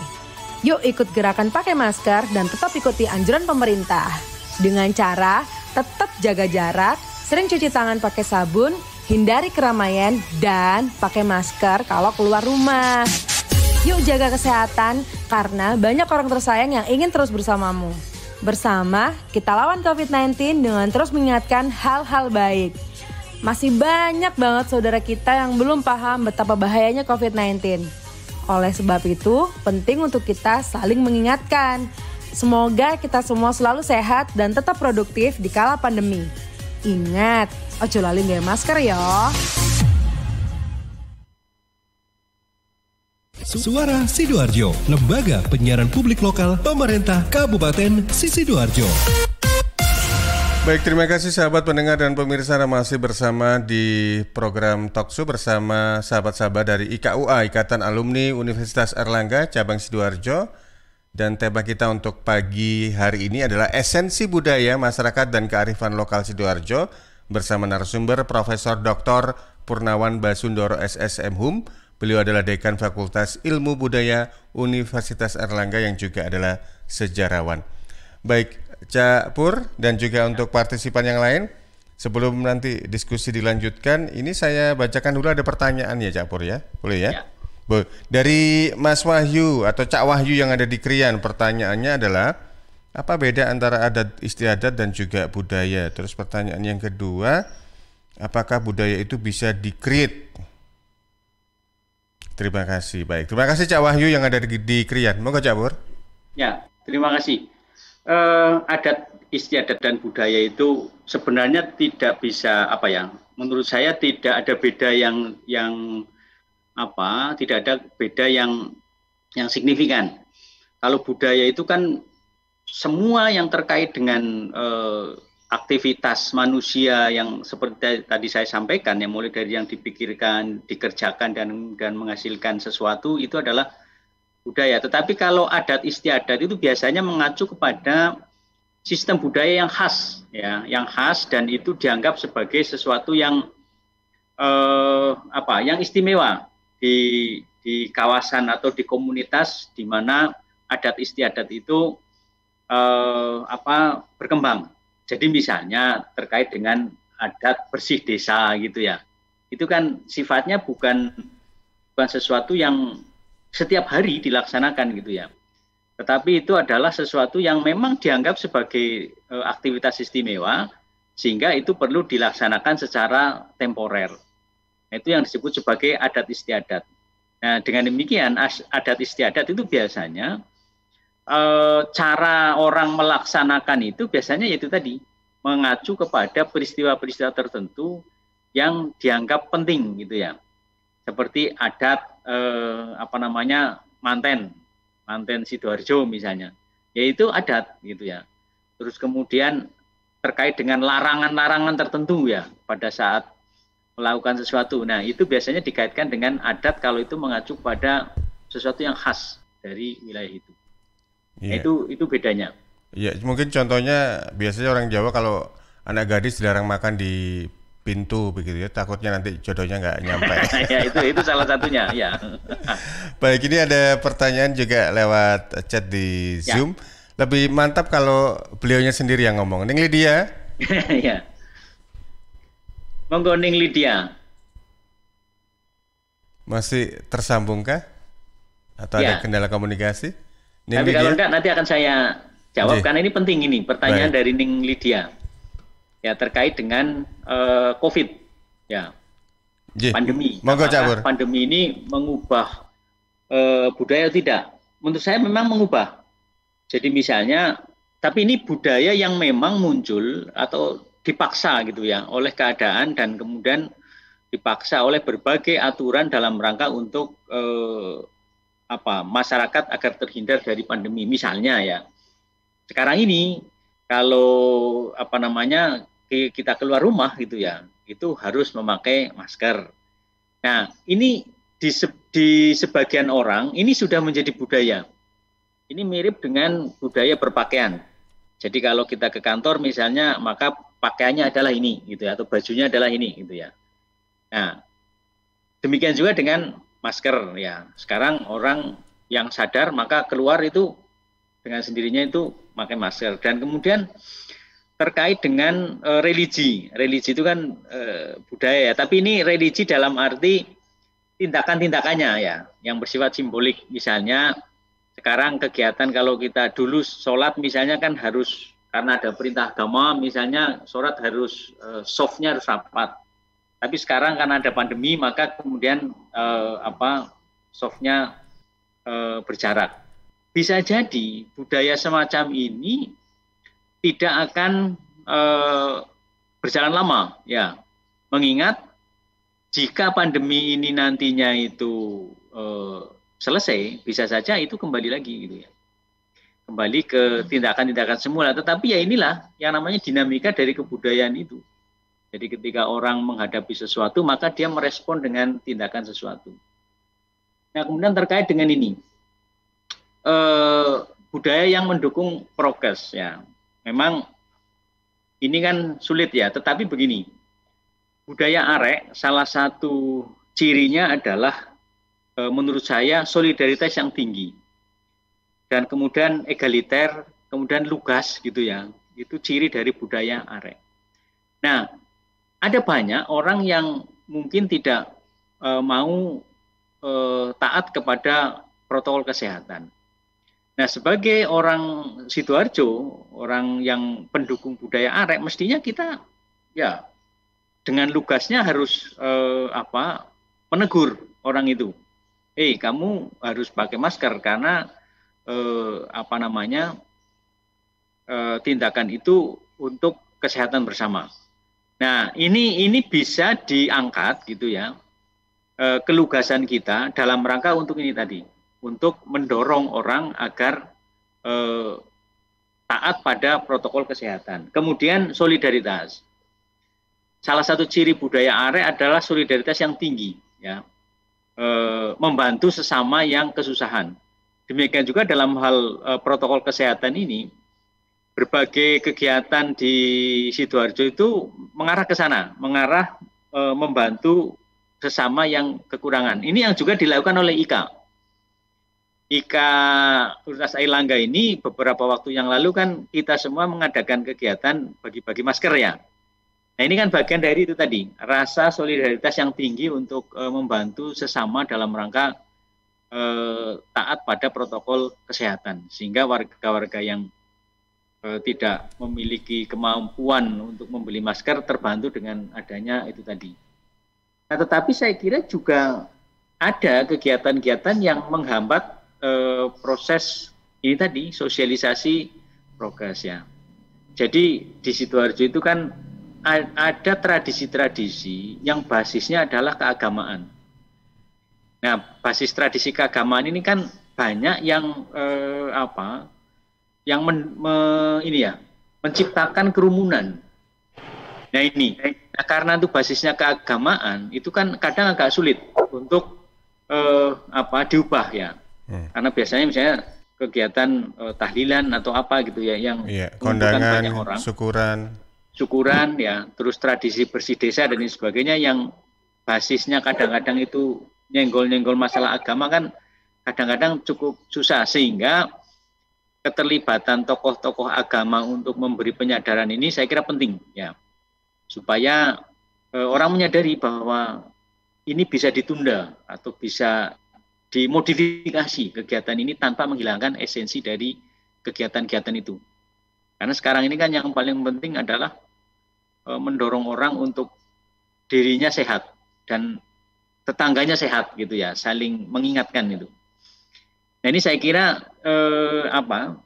Speaker 6: Yuk ikut gerakan pakai masker dan tetap ikuti anjuran pemerintah. Dengan cara tetap jaga jarak, sering cuci tangan pakai sabun, hindari keramaian, dan pakai masker kalau keluar rumah. Yuk jaga kesehatan karena banyak orang tersayang yang ingin terus bersamamu. Bersama kita lawan COVID-19 dengan terus mengingatkan hal-hal baik. Masih banyak banget saudara kita yang belum paham betapa bahayanya COVID-19. Oleh sebab itu, penting untuk kita saling mengingatkan. Semoga kita semua selalu sehat dan tetap produktif di kala pandemi. Ingat, ojo lali pakai masker ya.
Speaker 2: Suara Sidoarjo, lembaga penyiaran publik lokal pemerintah
Speaker 6: Kabupaten Sidoarjo.
Speaker 2: Baik, terima kasih sahabat pendengar dan pemirsa yang masih bersama di program Toksu bersama sahabat-sahabat dari IKUA, Ikatan Alumni Universitas Erlangga, Cabang Sidoarjo. Dan tema kita untuk pagi hari ini adalah esensi budaya masyarakat dan kearifan lokal Sidoarjo bersama narasumber Profesor Dr. Purnawan Basundoro SSM Hum, Beliau adalah Dekan Fakultas Ilmu Budaya Universitas Erlangga yang juga adalah sejarawan. Baik, Cak Pur dan juga untuk partisipan yang lain, sebelum nanti diskusi dilanjutkan, ini saya bacakan dulu ada pertanyaan ya Cak Pur ya, boleh ya? ya. dari Mas Wahyu atau Cak Wahyu yang ada di Krian, pertanyaannya adalah, apa beda antara adat istiadat dan juga budaya? Terus pertanyaan yang kedua, apakah budaya itu bisa dikreat Terima kasih. Baik. Terima kasih Cak Wahyu yang ada di, di Krian. Monggo Cak Bur.
Speaker 3: Ya, terima kasih. Uh, adat istiadat dan budaya itu sebenarnya tidak bisa apa ya? Menurut saya tidak ada beda yang yang apa? Tidak ada beda yang yang signifikan. Kalau budaya itu kan semua yang terkait dengan uh, aktivitas manusia yang seperti tadi saya sampaikan yang mulai dari yang dipikirkan, dikerjakan dan dan menghasilkan sesuatu itu adalah budaya. Tetapi kalau adat istiadat itu biasanya mengacu kepada sistem budaya yang khas ya, yang khas dan itu dianggap sebagai sesuatu yang eh, apa? yang istimewa di di kawasan atau di komunitas di mana adat istiadat itu eh, apa berkembang jadi misalnya terkait dengan adat bersih desa gitu ya. Itu kan sifatnya bukan bukan sesuatu yang setiap hari dilaksanakan gitu ya. Tetapi itu adalah sesuatu yang memang dianggap sebagai e, aktivitas istimewa sehingga itu perlu dilaksanakan secara temporer. Itu yang disebut sebagai adat istiadat. Nah, dengan demikian adat istiadat itu biasanya e, cara orang melaksanakan itu biasanya yaitu tadi mengacu kepada peristiwa-peristiwa tertentu yang dianggap penting gitu ya. Seperti adat e, apa namanya Manten, Manten Sidoarjo misalnya, yaitu adat gitu ya. Terus kemudian terkait dengan larangan-larangan tertentu ya pada saat melakukan sesuatu. Nah, itu biasanya dikaitkan dengan adat kalau itu mengacu pada sesuatu yang khas dari wilayah itu. Yeah. itu itu bedanya.
Speaker 2: Ya, mungkin contohnya biasanya orang Jawa kalau anak gadis dilarang makan di pintu begitu ya takutnya nanti jodohnya nggak nyampe ya itu
Speaker 3: itu salah satunya ya
Speaker 2: baik ini ada pertanyaan juga lewat chat di ya. zoom lebih mantap kalau beliaunya sendiri yang ngomong Ning Lydia
Speaker 3: ya monggo Ning Lydia
Speaker 2: masih tersambungkah? atau ya. ada kendala komunikasi Ning Tapi Lydia. kalau
Speaker 3: enggak nanti akan saya jawab karena ini penting ini pertanyaan Baik. dari Ning Lydia. Ya terkait dengan uh, COVID. Ya.
Speaker 2: Pandemi. Monggo cabur.
Speaker 3: Pandemi ini mengubah uh, budaya tidak? Menurut saya memang mengubah. Jadi misalnya tapi ini budaya yang memang muncul atau dipaksa gitu ya oleh keadaan dan kemudian dipaksa oleh berbagai aturan dalam rangka untuk uh, apa masyarakat agar terhindar dari pandemi misalnya ya sekarang ini kalau apa namanya kita keluar rumah gitu ya itu harus memakai masker nah ini di, di sebagian orang ini sudah menjadi budaya ini mirip dengan budaya berpakaian jadi kalau kita ke kantor misalnya maka pakaiannya adalah ini gitu ya atau bajunya adalah ini gitu ya nah demikian juga dengan masker ya. Sekarang orang yang sadar maka keluar itu dengan sendirinya itu pakai masker dan kemudian terkait dengan uh, religi. Religi itu kan uh, budaya ya, tapi ini religi dalam arti tindakan-tindakannya ya, yang bersifat simbolik. Misalnya sekarang kegiatan kalau kita dulu sholat misalnya kan harus karena ada perintah agama misalnya sholat harus uh, softnya harus rapat tapi sekarang karena ada pandemi maka kemudian eh, apa softnya eh, berjarak. Bisa jadi budaya semacam ini tidak akan eh, berjalan lama ya. Mengingat jika pandemi ini nantinya itu eh, selesai, bisa saja itu kembali lagi gitu ya. Kembali ke tindakan-tindakan semula. Tetapi ya inilah yang namanya dinamika dari kebudayaan itu. Jadi ketika orang menghadapi sesuatu, maka dia merespon dengan tindakan sesuatu. Nah kemudian terkait dengan ini, eh, budaya yang mendukung progres ya. Memang ini kan sulit ya, tetapi begini, budaya arek salah satu cirinya adalah e, menurut saya solidaritas yang tinggi dan kemudian egaliter kemudian lugas gitu ya itu ciri dari budaya arek nah ada banyak orang yang mungkin tidak e, mau e, taat kepada protokol kesehatan. Nah, sebagai orang Sidoarjo, orang yang pendukung budaya arek, mestinya kita ya dengan lugasnya harus e, apa? menegur orang itu. Eh, kamu harus pakai masker karena e, apa namanya? E, tindakan itu untuk kesehatan bersama Nah, ini ini bisa diangkat gitu ya eh, kelugasan kita dalam rangka untuk ini tadi, untuk mendorong orang agar eh, taat pada protokol kesehatan. Kemudian solidaritas. Salah satu ciri budaya are adalah solidaritas yang tinggi, ya, eh, membantu sesama yang kesusahan. Demikian juga dalam hal eh, protokol kesehatan ini, berbagai kegiatan di Sidoarjo itu mengarah ke sana, mengarah e, membantu sesama yang kekurangan. Ini yang juga dilakukan oleh IKA. IKA Universitas Airlangga ini beberapa waktu yang lalu kan kita semua mengadakan kegiatan bagi-bagi masker ya. Nah ini kan bagian dari itu tadi, rasa solidaritas yang tinggi untuk e, membantu sesama dalam rangka e, taat pada protokol kesehatan. Sehingga warga-warga yang Eh, tidak memiliki kemampuan untuk membeli masker terbantu dengan adanya itu tadi. Nah, tetapi saya kira juga ada kegiatan-kegiatan yang menghambat eh, proses ini tadi sosialisasi progres ya. Jadi di Sidoarjo itu kan ada tradisi-tradisi yang basisnya adalah keagamaan. Nah, basis tradisi keagamaan ini kan banyak yang eh, apa yang men, me, ini ya menciptakan kerumunan. Nah ini, nah, karena itu basisnya keagamaan, itu kan kadang agak sulit untuk eh, apa diubah ya. Hmm. Karena biasanya misalnya kegiatan eh, tahlilan atau apa gitu ya yang
Speaker 2: ya, kondangan, banyak orang, syukuran,
Speaker 3: syukuran ya, terus tradisi bersih desa dan sebagainya yang basisnya kadang-kadang itu nyenggol-nyenggol masalah agama kan kadang-kadang cukup susah sehingga keterlibatan tokoh-tokoh agama untuk memberi penyadaran ini saya kira penting ya supaya e, orang menyadari bahwa ini bisa ditunda atau bisa dimodifikasi kegiatan ini tanpa menghilangkan esensi dari kegiatan-kegiatan itu. Karena sekarang ini kan yang paling penting adalah e, mendorong orang untuk dirinya sehat dan tetangganya sehat gitu ya, saling mengingatkan itu. Nah ini saya kira eh, apa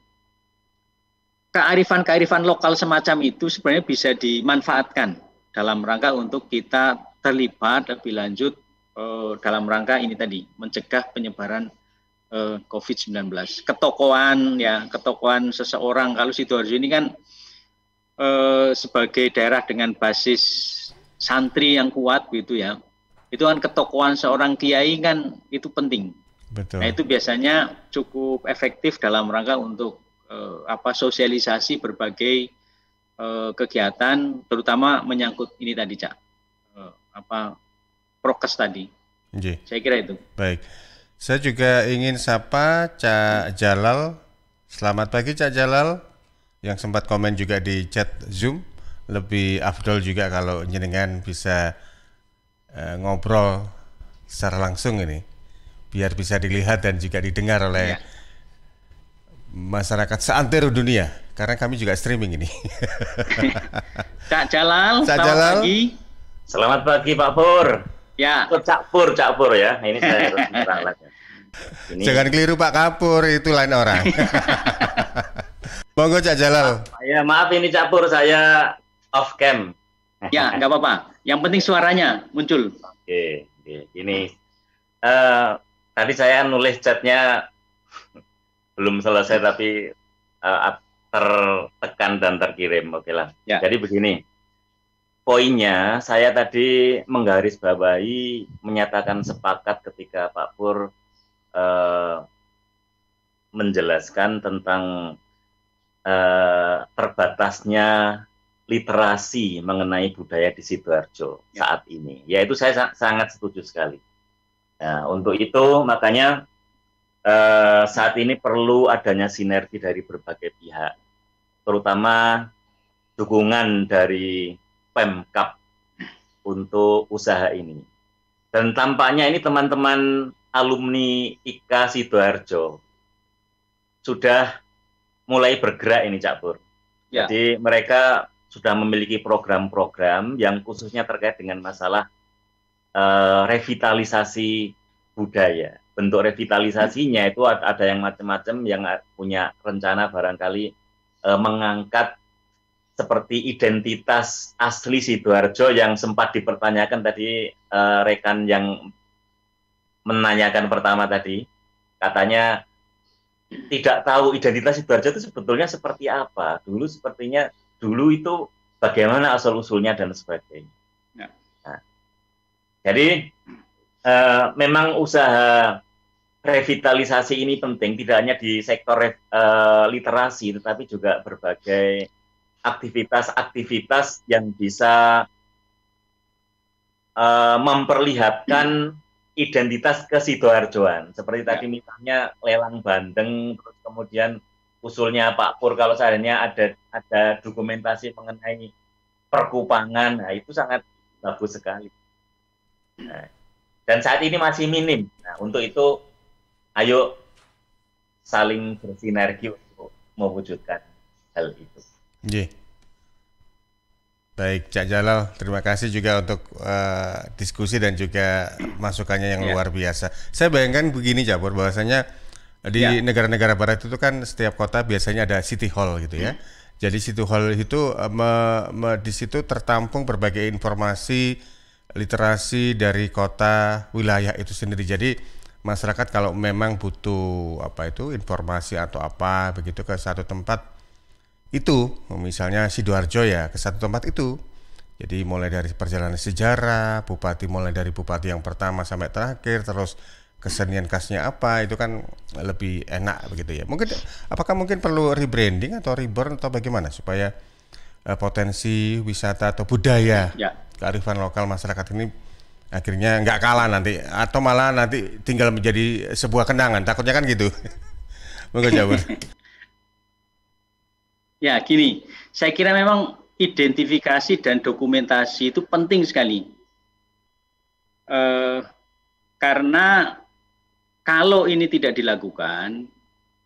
Speaker 3: kearifan-kearifan lokal semacam itu sebenarnya bisa dimanfaatkan dalam rangka untuk kita terlibat lebih lanjut eh, dalam rangka ini tadi mencegah penyebaran eh, COVID-19. Ketokohan ya ketokohan seseorang kalau situasi ini kan eh, sebagai daerah dengan basis santri yang kuat gitu ya itu kan ketokohan seorang kiai kan itu penting Betul. Nah itu biasanya cukup efektif dalam rangka untuk uh, apa sosialisasi berbagai uh, kegiatan, terutama menyangkut ini tadi cak uh, apa prokes tadi. J. Saya kira itu.
Speaker 2: Baik, saya juga ingin sapa cak Jalal. Selamat pagi cak Jalal yang sempat komen juga di chat Zoom. Lebih afdol juga kalau jenengan bisa uh, ngobrol secara langsung ini biar bisa dilihat dan juga didengar oleh ya. masyarakat seantero dunia karena kami juga streaming ini.
Speaker 4: Cak Jalal,
Speaker 3: Cak selamat Jalal. pagi.
Speaker 4: Selamat pagi Pak Pur. Ya. Oh, Cak Pur, Cak Pur ya. Ini saya harus
Speaker 2: ini. Jangan keliru Pak Kapur, itu lain orang. Monggo Cak Jalal.
Speaker 4: Ya, maaf ini Cak Pur, saya off cam. ya, nggak apa-apa. Yang penting suaranya muncul. Oke, oke. ini uh, tadi saya nulis chatnya belum selesai hmm. tapi uh, tertekan dan terkirim oke lah ya. jadi begini poinnya saya tadi menggaris menggarisbawahi menyatakan sepakat ketika Pak Pur uh, menjelaskan tentang uh, terbatasnya literasi mengenai budaya di sidoarjo ya. saat ini yaitu saya sangat setuju sekali Nah, untuk itu makanya eh, saat ini perlu adanya sinergi dari berbagai pihak, terutama dukungan dari Pemkap untuk usaha ini. Dan tampaknya ini teman-teman alumni IKA Sidoarjo sudah mulai bergerak ini Cak Pur. Ya. Jadi mereka sudah memiliki program-program yang khususnya terkait dengan masalah Eh, revitalisasi budaya. Bentuk revitalisasinya itu ada yang macam-macam yang punya rencana barangkali uh, mengangkat seperti identitas asli Sidoarjo yang sempat dipertanyakan tadi uh, rekan yang menanyakan pertama tadi katanya tidak tahu identitas Sidoarjo itu sebetulnya seperti apa dulu sepertinya dulu itu bagaimana asal usulnya dan sebagainya jadi uh, memang usaha revitalisasi ini penting tidak hanya di sektor uh, literasi tetapi juga berbagai aktivitas-aktivitas yang bisa uh, memperlihatkan identitas ke Sidoarjoan. Seperti ya. tadi misalnya lelang bandeng, terus kemudian usulnya Pak Pur kalau seandainya ada ada dokumentasi mengenai perkupangan, nah itu sangat bagus sekali. Dan saat ini masih minim. Nah, untuk itu, ayo saling bersinergi untuk mewujudkan hal itu.
Speaker 2: Ye. Baik, Cak Jalal, terima kasih juga untuk uh, diskusi dan juga masukannya yang ya. luar biasa. Saya bayangkan begini, Jabur, bahwasanya di iya. negara-negara ya. barat itu kan setiap kota biasanya ada city hall gitu ya. Hmm. Jadi city hall itu uh, me, me, di situ tertampung berbagai informasi literasi dari kota wilayah itu sendiri. Jadi masyarakat kalau memang butuh apa itu informasi atau apa begitu ke satu tempat itu misalnya sidoarjo ya ke satu tempat itu jadi mulai dari perjalanan sejarah bupati mulai dari bupati yang pertama sampai terakhir terus kesenian khasnya apa itu kan lebih enak begitu ya mungkin apakah mungkin perlu rebranding atau reborn atau bagaimana supaya eh, potensi wisata atau budaya ya kearifan lokal masyarakat ini akhirnya nggak kalah nanti atau malah nanti tinggal menjadi sebuah kenangan takutnya kan gitu monggo jawab
Speaker 3: ya gini saya kira memang identifikasi dan dokumentasi itu penting sekali eh, karena kalau ini tidak dilakukan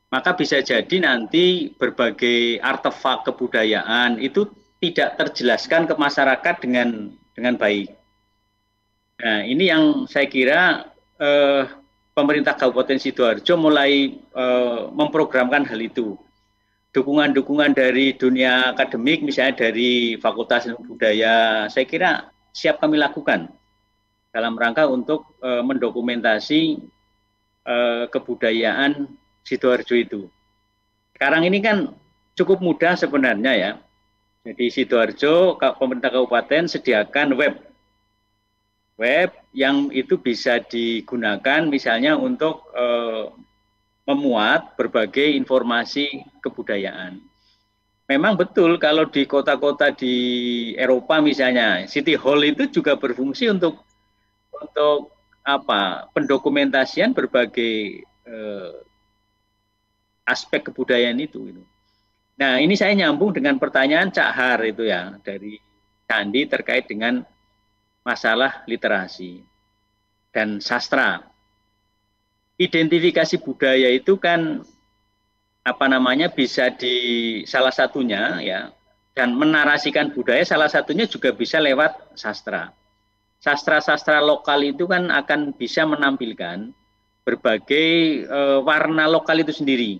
Speaker 3: maka bisa jadi nanti berbagai artefak kebudayaan itu tidak terjelaskan ke masyarakat dengan dengan baik. Nah, ini yang saya kira eh, pemerintah Kabupaten Sidoarjo mulai eh, memprogramkan hal itu. Dukungan-dukungan dari dunia akademik, misalnya dari Fakultas Ilmu Budaya, saya kira siap kami lakukan dalam rangka untuk eh, mendokumentasi eh, kebudayaan Sidoarjo itu. Sekarang ini kan cukup mudah sebenarnya ya jadi Sidoarjo pemerintah kabupaten sediakan web web yang itu bisa digunakan misalnya untuk eh, memuat berbagai informasi kebudayaan. Memang betul kalau di kota-kota di Eropa misalnya City Hall itu juga berfungsi untuk untuk apa pendokumentasian berbagai eh, aspek kebudayaan itu. Gitu. Nah, ini saya nyambung dengan pertanyaan Cak Har itu ya dari Candi terkait dengan masalah literasi dan sastra. Identifikasi budaya itu kan apa namanya bisa di salah satunya ya dan menarasikan budaya salah satunya juga bisa lewat sastra. Sastra-sastra lokal itu kan akan bisa menampilkan berbagai e, warna lokal itu sendiri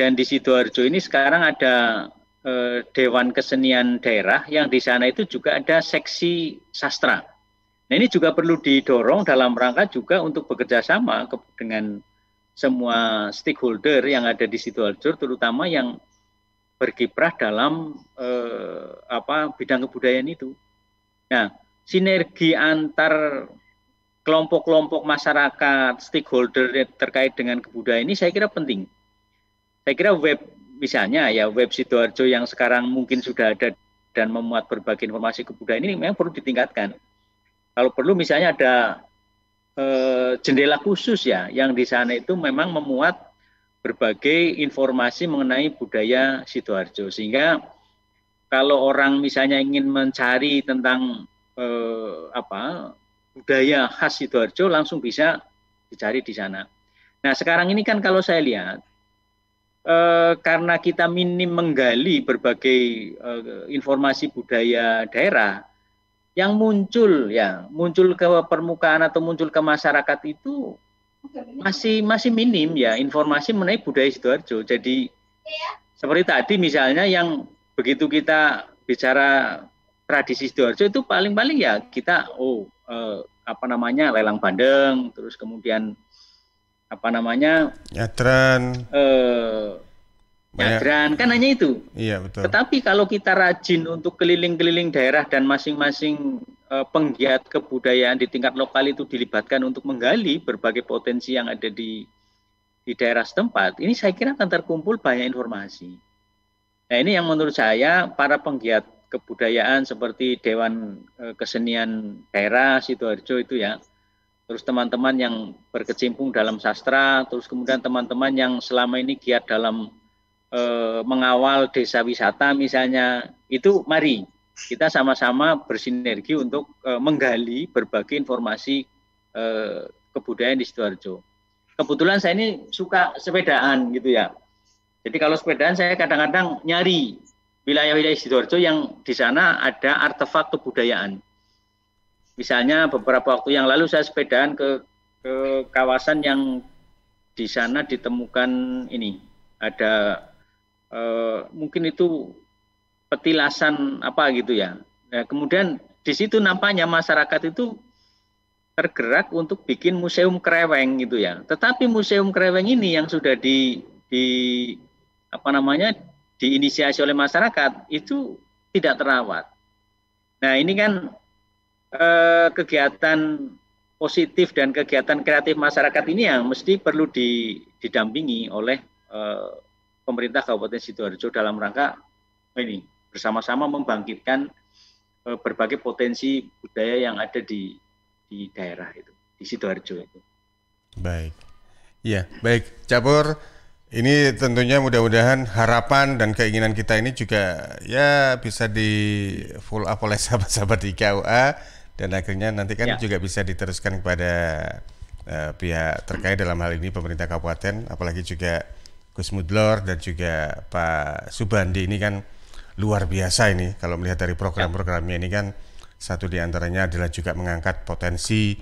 Speaker 3: dan di Sidoarjo ini sekarang ada eh, Dewan Kesenian Daerah yang di sana itu juga ada seksi sastra. Nah ini juga perlu didorong dalam rangka juga untuk bekerjasama dengan semua stakeholder yang ada di Sidoarjo, terutama yang berkiprah dalam eh, apa bidang kebudayaan itu. Nah, sinergi antar kelompok-kelompok masyarakat, stakeholder terkait dengan kebudayaan ini saya kira penting. Saya kira web misalnya ya web Sidoarjo yang sekarang mungkin sudah ada dan memuat berbagai informasi kebudayaan ini memang perlu ditingkatkan. Kalau perlu misalnya ada eh, jendela khusus ya yang di sana itu memang memuat berbagai informasi mengenai budaya Sidoarjo sehingga kalau orang misalnya ingin mencari tentang eh, apa budaya khas Sidoarjo langsung bisa dicari di sana. Nah, sekarang ini kan kalau saya lihat e, karena kita minim menggali berbagai e, informasi budaya daerah yang muncul ya muncul ke permukaan atau muncul ke masyarakat itu masih masih minim ya informasi mengenai budaya sidoarjo jadi seperti tadi misalnya yang begitu kita bicara tradisi sidoarjo itu paling-paling ya kita oh eh, apa namanya lelang bandeng terus kemudian apa namanya
Speaker 2: nyatran
Speaker 3: eh, nyatran kan hanya itu iya betul tetapi kalau kita rajin untuk keliling-keliling daerah dan masing-masing eh, penggiat kebudayaan di tingkat lokal itu dilibatkan untuk menggali berbagai potensi yang ada di di daerah setempat ini saya kira akan terkumpul banyak informasi nah ini yang menurut saya para penggiat kebudayaan seperti Dewan eh, Kesenian Daerah Sidoarjo itu ya terus teman-teman yang berkecimpung dalam sastra, terus kemudian teman-teman yang selama ini giat dalam e, mengawal desa wisata misalnya, itu mari kita sama-sama bersinergi untuk e, menggali berbagai informasi e, kebudayaan di Sidoarjo. Kebetulan saya ini suka sepedaan gitu ya. Jadi kalau sepedaan saya kadang-kadang nyari wilayah-wilayah Sidoarjo yang di sana ada artefak kebudayaan. Misalnya beberapa waktu yang lalu saya sepedaan ke ke kawasan yang di sana ditemukan ini ada uh, mungkin itu petilasan apa gitu ya. Nah, kemudian di situ nampaknya masyarakat itu tergerak untuk bikin museum kereweng gitu ya. Tetapi museum kereweng ini yang sudah di di apa namanya diinisiasi oleh masyarakat itu tidak terawat. Nah, ini kan eh, kegiatan positif dan kegiatan kreatif masyarakat ini yang mesti perlu di, didampingi oleh eh, pemerintah Kabupaten Sidoarjo dalam rangka ini bersama-sama membangkitkan eh, berbagai potensi budaya yang ada di di daerah itu di sidoarjo itu.
Speaker 2: Baik, ya baik, Capur. Ini tentunya mudah-mudahan harapan dan keinginan kita ini juga ya bisa di full up oleh sahabat-sahabat di KUA dan akhirnya nanti kan ya. juga bisa diteruskan kepada uh, pihak terkait dalam hal ini pemerintah kabupaten apalagi juga Gus Mudlor dan juga Pak Subandi ini kan luar biasa ini kalau melihat dari program-programnya ini kan satu diantaranya adalah juga mengangkat potensi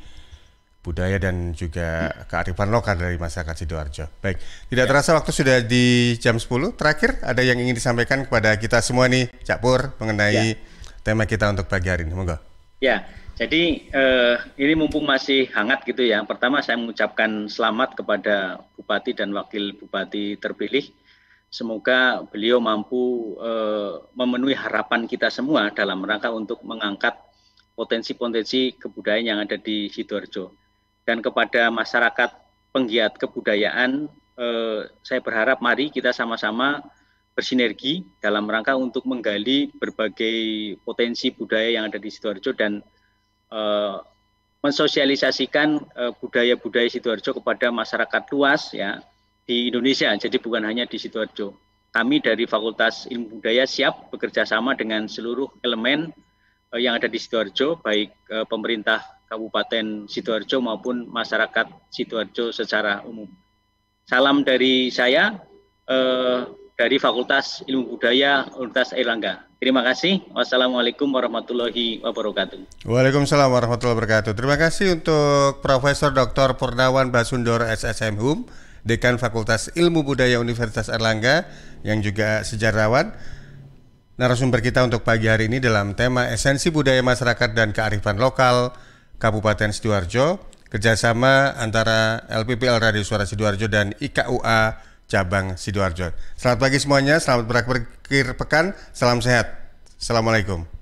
Speaker 2: budaya dan juga kearifan lokal dari masyarakat Sidoarjo. Baik, tidak ya. terasa waktu sudah di jam 10. Terakhir ada yang ingin disampaikan kepada kita semua nih, Cak Pur, mengenai ya. tema kita untuk pagi hari ini. Monggo. Ya.
Speaker 3: Jadi eh, ini mumpung masih hangat gitu ya. Pertama saya mengucapkan selamat kepada Bupati dan Wakil Bupati terpilih. Semoga beliau mampu eh, memenuhi harapan kita semua dalam rangka untuk mengangkat potensi-potensi kebudayaan yang ada di Sidoarjo. Dan kepada masyarakat penggiat kebudayaan, eh, saya berharap mari kita sama-sama bersinergi dalam rangka untuk menggali berbagai potensi budaya yang ada di Sidoarjo dan Eh, mensosialisasikan eh, budaya-budaya uh, Sidoarjo kepada masyarakat luas ya di Indonesia. Jadi bukan hanya di Sidoarjo. Kami dari Fakultas Ilmu Budaya siap bekerja sama dengan seluruh elemen eh, yang ada di Sidoarjo, baik pemerintah Kabupaten Sidoarjo maupun masyarakat Sidoarjo secara umum. Salam dari saya dari Fakultas Ilmu Budaya Universitas Erlangga. Terima kasih. Wassalamualaikum warahmatullahi wabarakatuh.
Speaker 2: Waalaikumsalam warahmatullahi wabarakatuh. Terima kasih untuk Profesor Dr. Purnawan Basundor SSM Hum, Dekan Fakultas Ilmu Budaya Universitas Erlangga yang juga sejarawan. Narasumber kita untuk pagi hari ini dalam tema Esensi Budaya Masyarakat dan Kearifan Lokal Kabupaten Sidoarjo kerjasama antara LPPL Radio Suara Sidoarjo dan IKUA cabang Sidoarjo. Selamat pagi semuanya, selamat berakhir pekan, salam sehat. Assalamualaikum.